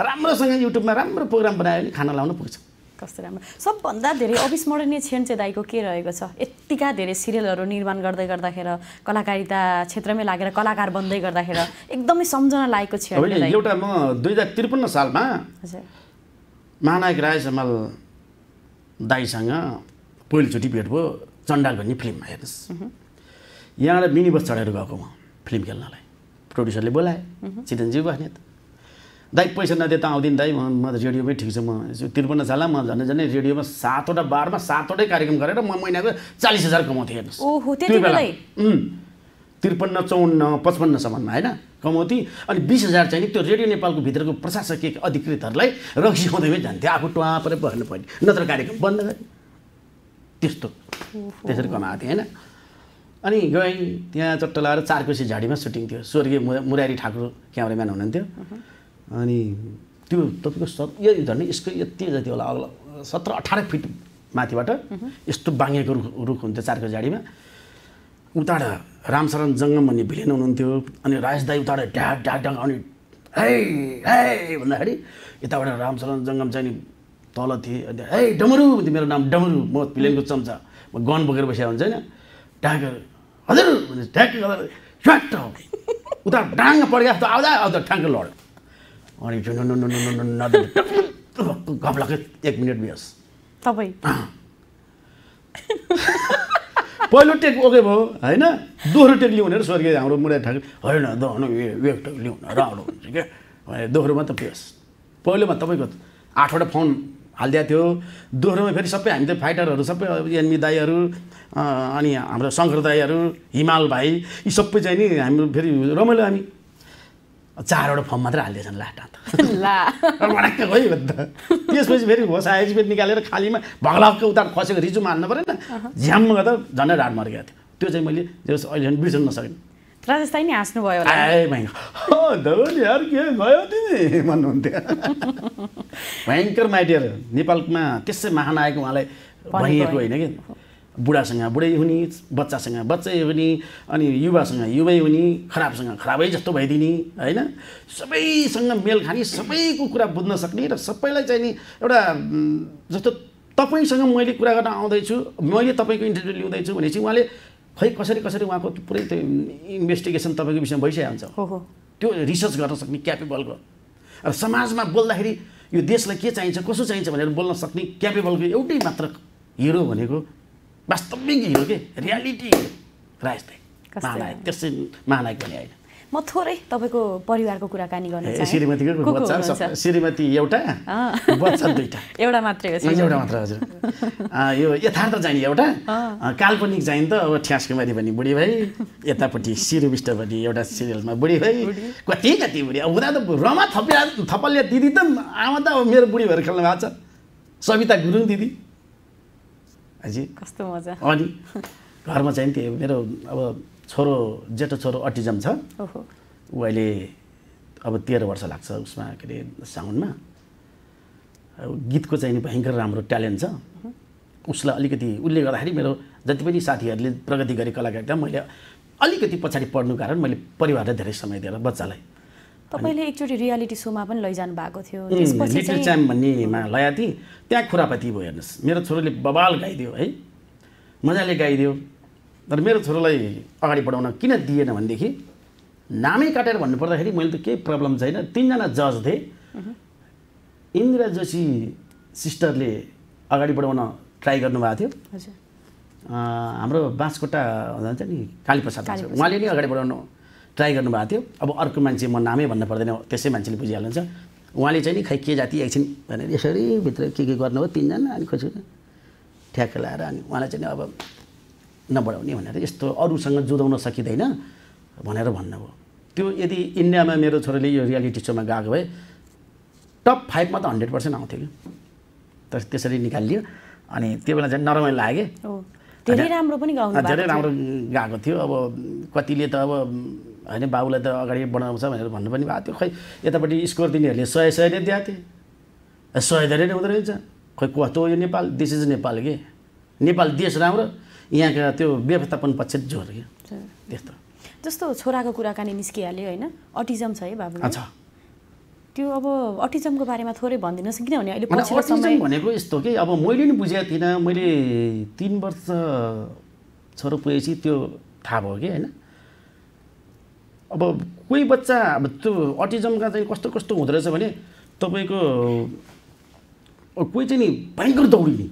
राम्रोसँग युट्युबमा राम्रो प्रोग्राम बनायो भने खाना लाउनु पुग्छ कस्तो राम्रो सबभन्दा धेरै अविस्मरणीय क्षण चाहिँ दाइको के रहेको छ यत्तिका धेरै सिरियलहरू निर्माण गर्दै गर्दाखेरि कलाकारिता क्षेत्रमै लागेर कलाकार बन्दै गर्दाखेरि एकदमै सम्झना लागेको क्षण एउटा म दुई हजार त्रिपन्न सालमा महानायक राय समाल दाईसँग पहिलोचोटि भेट भयो चण्डाल भन्ने फिल्ममा हेर्नुहोस् यहाँबाट मिनी बस चढेर गएको म फिल्म खेल्नलाई प्रड्युसरले बोलाएँ चितनजी भने त दाई पैसा नदिए त आउँदिन दाई म त रेडियोमै ठिक छ म त्रिपन्न सालमा म झन् झन् रेडियोमा सातवटा बारमा सातवटै कार्यक्रम गरेर म महिनाको चालिस हजार कमाउँथेँ हेर्नुहोस् त्रिपन्न चौन्न पचपन्नसम्ममा होइन कमौती अनि बिस हजार चाहिँ नि त्यो रेडियो नेपालको भित्रको प्रशासकीय अधिकृतहरूलाई पनि जान्थ्यो आफू टुवा परेर बस्नु पर्ने नत्र कार्यक्रम बन्द गरे त्यस्तो त्यसरी कमाएको थिएँ होइन अनि गएँ त्यहाँ चट्ट लगाएर चारकोसी झाडीमा सुटिङ थियो स्वर्गीय मुरारी ठाकुर क्यामराम्यान हुनुहुन्थ्यो अनि त्यो तपाईँको सब यो झन् यसको यति जति होला अग्लो सत्र अठार फिट माथिबाट यस्तो बाँगेको रुख रुख हुन्थ्यो चारको झाडीमा उताबाट रामशरण जङ्गम भन्ने भिलेन हुनुहुन्थ्यो अनि राजेश दाई उताबाट ढ्याक ढ्याक ढ्याक अनि है है भन्दाखेरि यताबाट रामशरण जङ्गम चाहिँ तल थिएँ अनि है डमरु भन्थ्यो मेरो नाम डमरु म भिलेनको चम्चा म गन बोकेर बसेको हुन्छ होइन ढ्याक हजुर ढ्याक ट्याक्ट उता डाङ पड्का जस्तो आउँदा आउँदा ठ्याङ्क लड अनि घपलाकै एक मिनट बिहोस् तपाईँ पहिलो टेक ओके भयो होइन दोहोरो टेक लिउने भनेर स्वर्गीय हाम्रो मुडा ठाकुर होइन दहन एक टेक राम्रो हुन्छ क्या दोहोरोमा त पेस पहिलोमा तपाईँको आठवटा फोन हालिदिएको थियो दोहोरोमा फेरि सबै हामी त फाइटरहरू सबै एनमी दाईहरू अनि हाम्रो शङ्कर दाईहरू हिमाल भाइ यी सबै चाहिँ नि हामी फेरि रमाइलो हामी चारवटा फर्म मात्रै हालिदिएछन् लास्टमा त ला त त्यसपछि फेरि होस् आएपछि फेरि निकालेर खालीमा भगलाको उता खसेको रिजु मान्नु परेन झ्याम्मा गर्दा झन्डै ढाड मर्केको थियो त्यो चाहिँ मैले जस अहिले झन् बिर्सन नसकेँ राजस्थान नै हाँस्नुभयो धौली यार के भयो तिमी भन्नुहुन्थ्यो भयङ्कर माइटियर नेपालमा त्यसै महानायक उहाँलाई भनिएको होइन कि बुढासँग बुढै हुने बच्चासँग बच्चै हुने अनि युवासँग युवै हुने खराबसँग खराबै जस्तो भइदिने होइन सबैसँग मेल खाने सबैको कुरा बुझ्न सक्ने र सबैलाई चाहिँ नि एउटा जस्तो तपाईँसँग मैले कुरा गर्न आउँदैछु मैले तपाईँको इन्टरभ्यू लिँदैछु भनेपछि उहाँले खै कसरी कसरी उहाँको पुरै त्यो इन्भेस्टिगेसन तपाईँको विषयमा भइसकेको हुन्छ हो त्यो रिसर्च गर्न सक्ने क्यापेबलको र समाजमा बोल्दाखेरि यो देशलाई के चाहिन्छ कसो चाहिन्छ भनेर बोल्न सक्ने क्यापेबलको एउटै मात्र हिरो भनेको वास्तविक हिरो के रियालिटी राजदै महानायक त्यसै महानायक पनि होइन म थोरै तपाईँको परिवारको कुराकानी गर्नु श्रीमतीको बच्चा श्रीमती एउटा बच्चा एउटा मात्रै हो एउटा मात्र हजुर यो यथार्थ जाने एउटा काल्पनिक जाने त अब ठ्यास कुमारी भनी बुढी भाइ यतापट्टि शिरविष्ट भनी एउटा सिरियलमा बुढी भाइ कति कति बुढी अब हुँदा त रमा थपिया थपलिया दिदी त आमा त अब मेरो बुढी भएर खेल्नु भएको छ सविता गुरुङ दिदी हजुर कस्तो मजा अनि घरमा चाहिँ त्यो मेरो अब छोरो जेठो छोरो अटिजम छ ऊ अहिले अब तेह्र वर्ष लाग्छ उसमा के अरे साउन्डमा गीतको चाहिँ नि भयङ्कर राम्रो ट्यालेन्ट छ उसलाई अलिकति उसले गर्दाखेरि मेरो जति पनि साथीहरूले प्रगति गरे कलाकारिता मैले अलिकति पछाडि पढ्नु कारण मैले परिवारलाई धेरै समय दिएर बच्चालाई तपाईँले एकचोटि रियालिटी सोमा पनि लैजानु भएको थियो लिटिल च्याम्प भन्नेमा लगाएको थिएँ त्यहाँ खुरापाती भयो हेर्नुहोस् मेरो छोरोले बबाल गाइदियो है मजाले गाइदियो तर मेरो छोरोलाई अगाडि बढाउन किन दिएन भनेदेखि नामै काटेर भन्नुपर्दाखेरि मैले त केही प्रब्लम छैन तिनजना जज थिएँ इन्दिरा जोशी सिस्टरले अगाडि बढाउन ट्राई गर्नुभएको थियो हाम्रो बाँसकोटा जान्छ नि कालीप्रसाद उहाँले नै अगाडि बढाउनु ट्राई गर्नुभएको थियो अब अर्को मान्छे म नामै भन्नु पर्दैन त्यसै मान्छेले बुझिहाल्नुहुन्छ उहाँले चाहिँ नि खै के जाति एकछिन भनेर यसरी भित्र के के गर्नु हो तिनजना अनि खोज्यो ठ्याक्क लाएर अनि उहाँलाई चाहिँ अब नबढाउने भनेर यस्तो अरूसँग जुदाउन सकिँदैन भनेर भन्नुभयो त्यो यदि इन्डियामा मेरो छोराले यो रियालिटी सोमा गएको भए टप फाइभमा त हन्ड्रेड पर्सेन्ट आउँथ्यो कि तर त्यसरी निकालियो अनि त्यो बेला चाहिँ नरमाइलो लाग्यो धेरै राम्रो पनि धेरै राम्रो गएको थियो अब कतिले त अब होइन बाबुलाई त अगाडि बढाउँछ भनेर भन्नु पनि भएको थियो खै यतापट्टि स्कोर दिनेहरूले सय सय नै दिएको थिए सय धेरै नै हुँदो रहेछ खोइ कस्तो यो नेपाल दिस इज नेपाल के नेपाल देश राम्रो यहाँका त्यो व्यवस्थापन पक्ष जोर क्या त्यस्तो जस्तो छोराको कुराकानी निस्किहाल्यो होइन अटिजम छ है बाबु छ त्यो अब अटिजमको बारेमा थोरै भनिदिनुहोस् किनभने अहिले अटिजम भनेको यस्तो कि अब मैले नि बुझेको थिइनँ मैले तिन वर्ष छोरो पुगेपछि त्यो थाहा भयो कि होइन अब कोही बच्चा अब त्यो अटिजमका चाहिँ कस्तो कस्तो हुँदो रहेछ भने तपाईँको कोही चाहिँ नि भयङ्कर दौडिने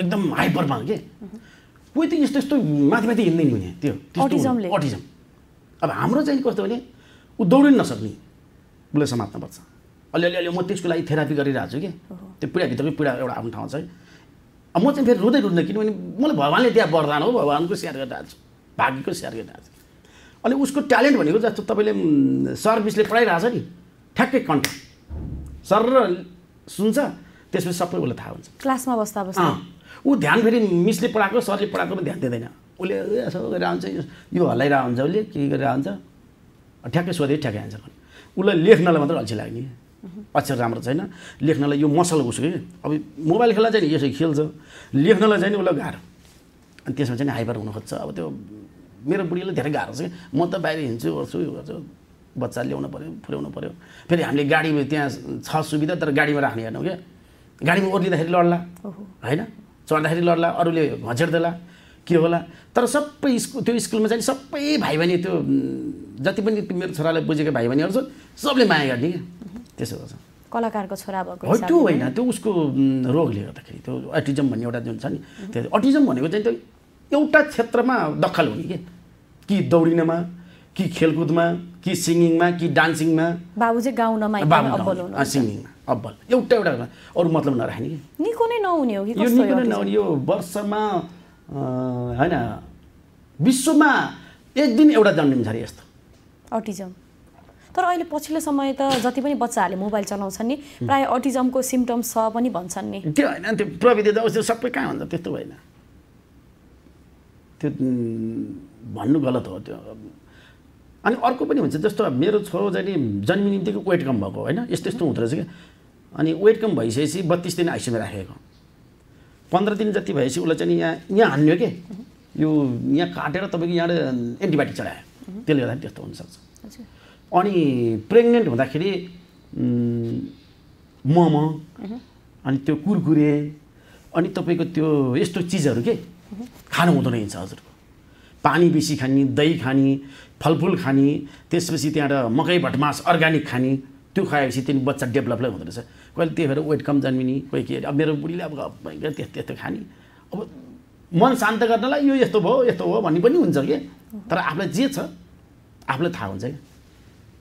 एकदम हाइपरमा के कोही त यस्तो यस्तो माथि माथि हिँड्दैन नि हुने त्यो अटिजम अब हाम्रो चाहिँ कस्तो भने ऊ दौडिन नसक्ने उसले समात्नुपर्छ अलिअलि अलि म त्यसको लागि थेरापी गरिरहेको छु कि त्यो पीडाभित्रको पीडा एउटा आफ्नो ठाउँ छ है अब म चाहिँ फेरि रुँदै रुँदैन किनभने मलाई भगवान्ले त्यहाँ वरदान हो भगवान्को स्याहार गरिरहेको छु भाग्यको स्याहार गरिरहेको छु अनि उसको ट्यालेन्ट भनेको जस्तो तपाईँले सर्भिसले पढाइरहेको छ नि ठ्याक्कै कन्ट सर र सुन्छ त्यसपछि सबै उसलाई थाहा हुन्छ क्लासमा बस्दा बस्दा ऊ ध्यान फेरि मिसले पढाएको सरले पनि ध्यान दिँदैन उसले यसो गरेर आउँछ यो हल्लाइरहेको हुन्छ उसले के गरेर आउँछ ठ्याक्कै सोधे ठ्याक्कै आउँछ उसलाई लेख्नलाई मात्रै अल्छी लाग्ने अक्षर राम्रो छैन लेख्नलाई यो मसल उसको कि अब मोबाइल खेल्दा चाहिँ यसो खेल्छ लेख्नलाई चाहिँ उसलाई गाह्रो अनि त्यसमा चाहिँ हाइपर हुन खोज्छ अब त्यो मेरो बुढीले धेरै गाह्रो छ म त बाहिर हिँड्छु गर्छु यो गर्छु बच्चा ल्याउनु पऱ्यो फुल्याउनु पऱ्यो फेरि हामीले गाडीमा त्यहाँ छ सुविधा तर गाडीमा राख्ने हेर्नु क्या गाडीमा ओर्लिँदाखेरि लड्ला होइन चढ्दाखेरि लड्ला अरूले घचेर्देला के होला तर सबै स्कुल त्यो स्कुलमा चाहिँ सबै भाइ बहिनी त्यो जति पनि मेरो छोरालाई बुझेको भाइ बहिनीहरू छन् सबले माया गर्ने क्या त्यसो गर्छ कलाकारको छोरा भएको हो त्यो होइन त्यो उसको रोगले गर्दाखेरि त्यो अटिजम भन्ने एउटा जुन छ नि त्यो अटिजम भनेको चाहिँ त्यो एउटा क्षेत्रमा दखल हुने कि कि दौडिनमा कि खेलकुदमा कि सिङ्गिङमा कि डान्सिङमा बाबुजी गाउनमा सिङ्गिङमा अब्बल एउटा एउटा अरू मतलब नराख्ने कि निको नै नहुने हो कि यो निको नै नहुने यो वर्षमा होइन विश्वमा एक दिन एउटा जन्मिन्छ अरे यस्तो अटिजम तर अहिले पछिल्लो समय त जति पनि बच्चाहरूले मोबाइल चलाउँछन् नि प्रायः अटिजमको सिम्टम्स छ पनि भन्छन् नि त्यो होइन त्यो प्रविधि त सबै कहाँ हुन्छ त्यस्तो होइन त्यो भन्नु गलत हो त्यो अनि अर्को पनि हुन्छ जस्तो मेरो छोरो जाने जन्मिने बित्तिकै वेट कम भएको होइन यस्तो यस्तो हुँदो रहेछ कि अनि वेट कम भइसकेपछि बत्तिस दिन आइसिएमा राखेको पन्ध्र दिन जति भएपछि उसलाई चाहिँ यहाँ यहाँ हान्यो कि यो यहाँ काटेर तपाईँको यहाँबाट एन्टिबायोटिक चढायो त्यसले गर्दा त्यस्तो हुनसक्छ अनि प्रेग्नेन्ट हुँदाखेरि मोमो अनि त्यो कुरकुरे अनि तपाईँको त्यो यस्तो चिजहरू के खानु हुँदो रहेछ हजुरको पानी बेसी खाने दही खाने फलफुल खाने त्यसपछि त्यहाँबाट मकै भटमास अर्ग्यानिक खाने त्यो खाएपछि त्यहाँदेखि बच्चा डेभलपलाई हुँदो रहेछ कहिले त्यही भएर वेट कम जन्मिने कोही के अब मेरो बुढीले अब त्यस्तो त्यस्तो खाने अब मन शान्त गर्नलाई यो यस्तो भयो यस्तो भयो भन्ने पनि हुन्छ कि तर आफूलाई जे छ आफूलाई थाहा हुन्छ क्या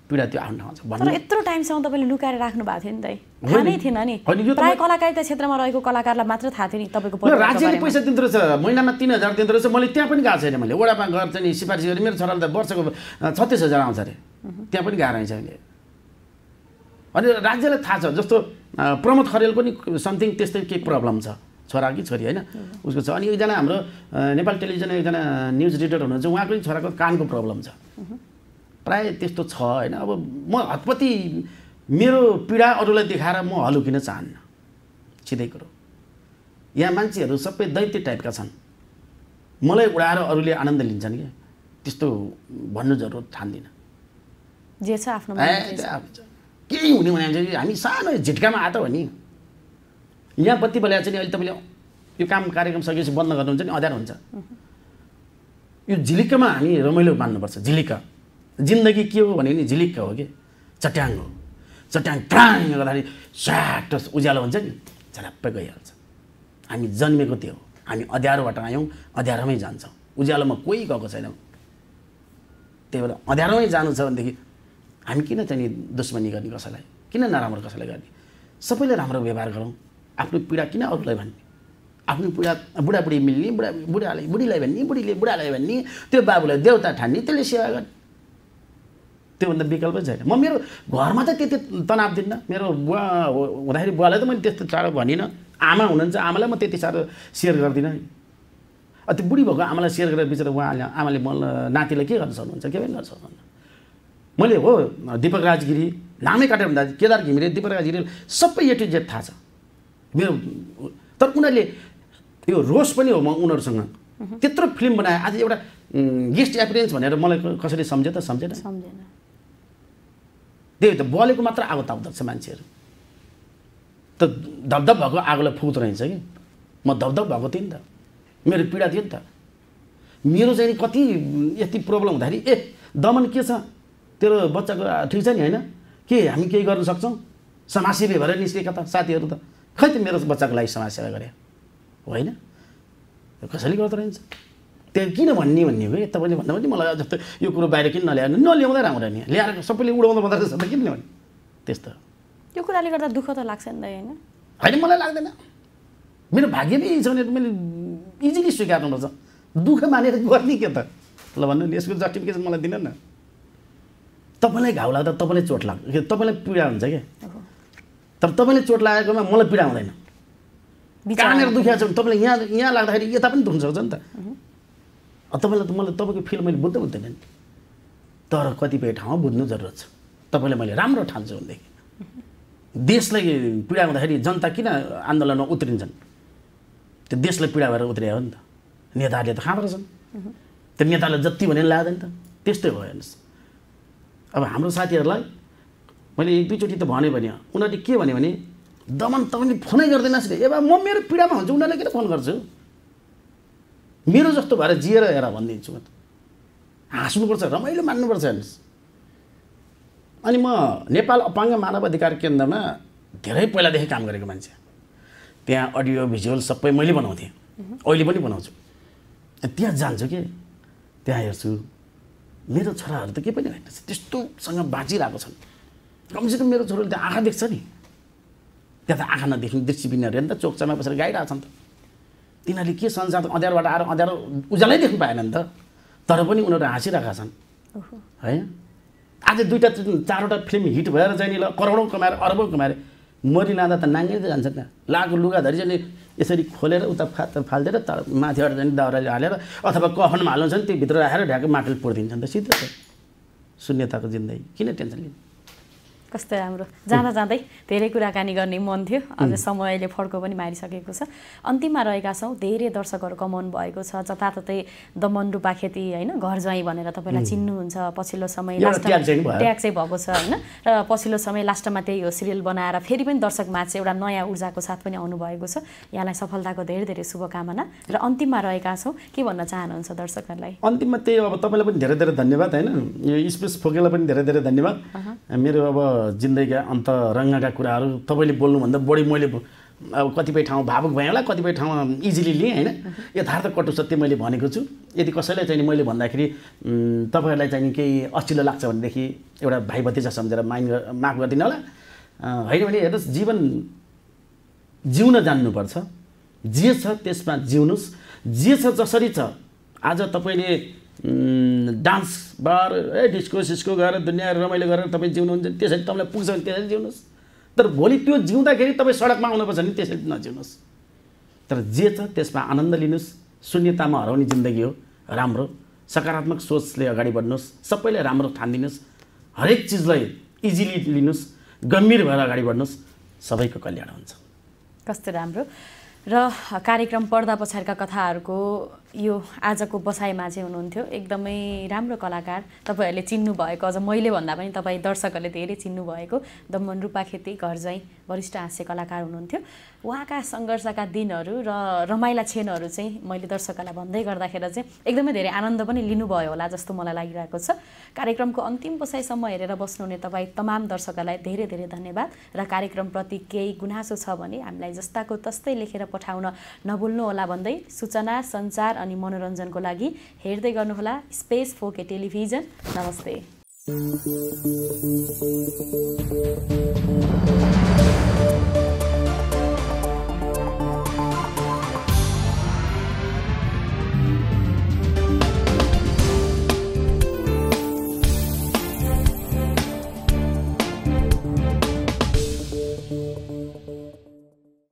पीडा त्यो आफ्नो ठाउँमा छ भन्नु यत्रो टाइमसम्म तपाईँले लुकाएर राख्नु भएको थियो नि त थाहा थिएन नि प्रायः कलाकारिता क्षेत्रमा रहेको कलाकारलाई मात्र थाहा थियो नि तपाईँको राज्यले पैसा दिँदो रहेछ महिनामा तिन हजार दिँदो रहेछ मैले त्यहाँ पनि गएको छैन मैले वडामा गएर चाहिँ सिफारिस गरेँ मेरो छोराले त वर्षको छत्तिस हजार आउँछ अरे त्यहाँ पनि गएर आइन्छ अहिले अनि राज्यलाई थाहा छ जस्तो प्रमोद खरेल पनि समथिङ त्यस्तै केही प्रब्लम छ छोरा कि छोरी होइन उसको छ अनि एकजना हाम्रो नेपाल टेलिभिजन एकजना न्युज रिडर हुनुहुन्छ उहाँको छोराको कानको प्रब्लम छ प्रायः त्यस्तो छ होइन अब म हतपति मेरो पीडा अरूलाई देखाएर म हलुकिन चाहन्न सिधै कुरो यहाँ मान्छेहरू सबै दैत्य टाइपका छन् मलाई उडाएर अरूले आनन्द लिन्छन् क्या त्यस्तो भन्नु जरुरत ठान्दिनँ जे छ आफ्नो केही हुने भने हामी सानो झिट्कामा आएको हो नि यहाँ बत्ती बल्याएर चाहिँ अहिले तपाईँले यो काम कार्यक्रम सकेपछि बन्द गर्नुहुन्छ नि अँध्यारो हुन्छ यो झिलिकामा हामी रमाइलो मान्नुपर्छ झिलिका जिन्दगी के हो भने नि झिलिक्क हो कि चट्याङ हो चट्याङ क्राङ गर्दाखेरि स्याट उज्यालो हुन्छ नि झराप्पै गइहाल्छ हामी जन्मेको त्यो हो हामी अँध्यारोबाट आयौँ अँध्यारोमै जान्छौँ उज्यालोमा कोही गएको छैन त्यही भएर अँध्यारोमै जानु छ भनेदेखि हामी किन चाहिँ दुश्मनी गर्ने कसैलाई किन नराम्रो कसैलाई गर्ने सबैले राम्रो व्यवहार गरौँ आफ्नो पीडा किन अरूलाई भन्ने आफ्नो पीडा बुढाबुढी मिल्ने बुढा बुढालाई बुढीलाई भन्ने बुढीले बुढालाई भन्ने त्यो बाबुलाई देउता ठान्ने त्यसले सेवा गर्ने त्योभन्दा विकल्पै छैन म मेरो घरमा त त्यति तनाव दिन्न मेरो बुवा हुँदाखेरि बुवालाई त मैले त्यस्तो साह्रो भनिनँ आमा हुनुहुन्छ आमालाई म त्यति साह्रो सेयर गर्दिनँ नि त्यो बुढी भएको आमालाई सेयर गरेर बिचरा उहाँले आमाले मलाई नातिलाई के गर्न सक्नुहुन्छ के पनि गर्न सक्नुहुन्छ मैले हो दिपक राजगिरी लामै काटेँ भन्दा केदार घिमिरे दिपक राजगिरी सबै ए टु थाहा छ मेरो तर उनीहरूले यो रोस पनि हो म उनीहरूसँग त्यत्रो फिल्म बनाएँ आज एउटा गेस्ट एपिरियन्स भनेर मलाई कसरी सम्झ्यो त सम्झेन सम्झेन त्यही त बलेको मात्र आगो ताप्दछ मान्छेहरू त धपधप भएको आगोलाई फुत रहेछ कि म धपधप भएको थिएँ नि त मेरो पीडा थियो नि त मेरो चाहिँ कति यति प्रब्लम हुँदाखेरि ए दमन के छ तेरो बच्चाको ठिक छ नि होइन के हामी केही गर्न सक्छौँ समाजसेवी भएर निस्केका त साथीहरू त खै त मेरो बच्चाको लागि समाजसेवा गरे होइन कसैले गर्दो रहेछ त्यहाँ किन भन्ने भन्ने हो कि तपाईँले भन्दा पनि मलाई जस्तो यो कुरो बाहिर किन नल्याउनु नल्याउँदै राम्रो नि ल्याएर सबैले उडाउँदा पर्दो रहेछ त किन ल्याउने त्यस्तो यो कुराले गर्दा दुःख त लाग्छ नि त होइन होइन मलाई लाग्दैन मेरो भाग्य पनि यही छ भने मैले इजिली स्वीकार्नुपर्छ दुःख मानेर गर्ने के त ल भन्नु नि यसको जस्टिफिकेसन मलाई दिन न तपाईँलाई घाउ लाग्दा तपाईँलाई चोट लाग्छ तपाईँलाई पीडा हुन्छ क्या तर तपाईँले चोट लागेकोमा मलाई पीडा हुँदैन कहाँनिर दुखिया छ भने तपाईँलाई यहाँ यहाँ लाग्दाखेरि यता पनि धुन सक्छ नि त तपाईँलाई त मलाई तपाईँको फिल मैले बुझ्नु हुँदैन नि तर कतिपय ठाउँमा बुझ्नु जरुरत छ तपाईँलाई मैले राम्रो ठान्छु भनेदेखि देशलाई पीडा हुँदाखेरि जनता किन आन्दोलनमा उत्रिन्छन् त्यो देशलाई पीडा भएर उत्रिया हो नि त नेताहरूले त खाँदो रहेछन् त्यो नेताले जति भने लाँदैन त त्यस्तै भयो हेर्नुहोस् अब हाम्रो साथीहरूलाई मैले एक दुईचोटि त भने उनीहरूले के भन्यो भने दमन त फोनै गर्दैनस् ए बा म मेरो पीडामा हुन्छु उनीहरूले किन फोन गर्छु मेरो जस्तो भएर जिएर हेर भनिदिन्छु म त हाँस्नुपर्छ रमाइलो मान्नुपर्छ हेर्नुहोस् अनि म नेपाल अपाङ्ग मानव अधिकार केन्द्रमा धेरै पहिलादेखि काम गरेको मान्छे त्यहाँ अडियो भिजुअल सबै मैले बनाउँथेँ अहिले पनि बनाउँछु त्यहाँ जान्छु कि त्यहाँ हेर्छु मेरो छोराहरू त के पनि होइन त्यस्तोसँग बाँचिरहेको छन् कमसेकम मेरो छोराले त आँखा देख्छ नि त्यहाँ त आँखा नदेख्ने दृष्टिबिनाहरू हेर्नु त चोकचामा बसेर गाइरहेको छ नि त तिनीहरूले के संसार अँध्यारोबाट आएर अँध्यारो उज्यालै देख्नु पाएन नि त तर पनि उनीहरू हाँसिरहेका छन् होइन आज दुईवटा चारवटा फिल्म हिट भएर चाहिँ नि ल करोडौँ कमाएर अरबौँ कमाएर मरिलाँदा त नाङ्गै जान्छ त लागु लुगा धरि चाहिँ यसरी खोलेर उता फा फालिदिएर त माथिबाट चाहिँ दाउराले हालेर अथवा कफनमा हाल्नु छ नि त्यो भित्र राखेर ढ्याएको माटोले नि त सिधै शून्यताको जिन्दगी किन टेन्सन लिनु कस्तो राम्रो जाँदा जाँदै धेरै कुराकानी गर्ने मन थियो अझ समयले फड्को पनि मारिसकेको छ अन्तिममा रहेका छौँ धेरै दर्शकहरू कमाउनु भएको छ जताततै दमन रूपा खेती होइन घर ज्वाइँ भनेर तपाईँलाई चिन्नुहुन्छ पछिल्लो समय लास्ट ट्याग चाहिँ भएको छ होइन र पछिल्लो समय लास्टमा त्यही हो सिरियल बनाएर फेरि पनि दर्शकमा चाहिँ एउटा नयाँ ऊर्जाको साथ पनि आउनुभएको छ यहाँलाई सफलताको धेरै धेरै शुभकामना र अन्तिममा रहेका छौँ के भन्न चाहनुहुन्छ दर्शकहरूलाई अन्तिममा त्यही अब तपाईँलाई पनि धेरै धेरै धन्यवाद होइन यो स्पेस फोकेलाई पनि धेरै धेरै धन्यवाद मेरो अब जिन्दगीका अन्तरङ्गका कुराहरू तपाईँले बोल्नुभन्दा बढी मैले अब कतिपय ठाउँ भावुक भएँ होला कतिपय ठाउँ इजिली लिएँ होइन यथार्थ कटु सत्य मैले भनेको छु यदि कसैलाई चाहिँ मैले भन्दाखेरि तपाईँहरूलाई चाहिँ केही अचिलो लाग्छ भनेदेखि एउटा भाइ भतिजा सम्झेर माइन माफ गरिदिनु होला होइन भने हेर्नुहोस् जीवन जिउन जान्नुपर्छ जे छ त्यसमा जिउनुहोस् जे छ जसरी छ आज तपाईँले डान्स बार ए डिस्को सिस्को गएर दुनियाँ रमाइलो गरेर तपाईँ जिउनुहुन्छ त्यसरी तपाईँलाई पुग्छ भने त्यसरी जिउनुहोस् तर भोलि त्यो जिउँदाखेरि तपाईँ सडकमा आउनुपर्छ भने त्यसरी नजिउनुहोस् तर जे छ त्यसमा आनन्द लिनुहोस् शून्यतामा हराउने जिन्दगी हो राम्रो सकारात्मक सोचले अगाडि बढ्नुहोस् सबैलाई राम्रो ठानिदिनुहोस् हरेक चिजलाई इजिली लिनुहोस् गम्भीर भएर अगाडि बढ्नुहोस् सबैको कल्याण हुन्छ कस्तो राम्रो र कार्यक्रम पढ्दा पछाडिका कथाहरूको यो आजको बसाइमा चाहिँ हुनुहुन्थ्यो एकदमै राम्रो कलाकार तपाईँहरूले भएको अझ मैले भन्दा पनि तपाईँ दर्शकहरूले धेरै चिन्नु भएको दमन रूपा खेती घरजाई वरिष्ठ हाँस्य कलाकार हुनुहुन्थ्यो उहाँका सङ्घर्षका दिनहरू र रमाइला क्षणहरू चाहिँ मैले दर्शकहरूलाई भन्दै गर्दाखेरि चाहिँ एकदमै धेरै आनन्द पनि लिनुभयो होला जस्तो मलाई लागिरहेको छ कार्यक्रमको अन्तिम बसाइसम्म हेरेर बस्नुहुने तपाईँ तमाम दर्शकहरूलाई धेरै धेरै धन्यवाद र कार्यक्रमप्रति केही गुनासो छ भने हामीलाई जस्ताको तस्तै लेखेर पठाउन नभुल्नुहोला भन्दै सूचना सञ्चार अनि मनोरञ्जनको लागि हेर्दै गर्नुहोला स्पेस फोके टेलिभिजन नमस्ते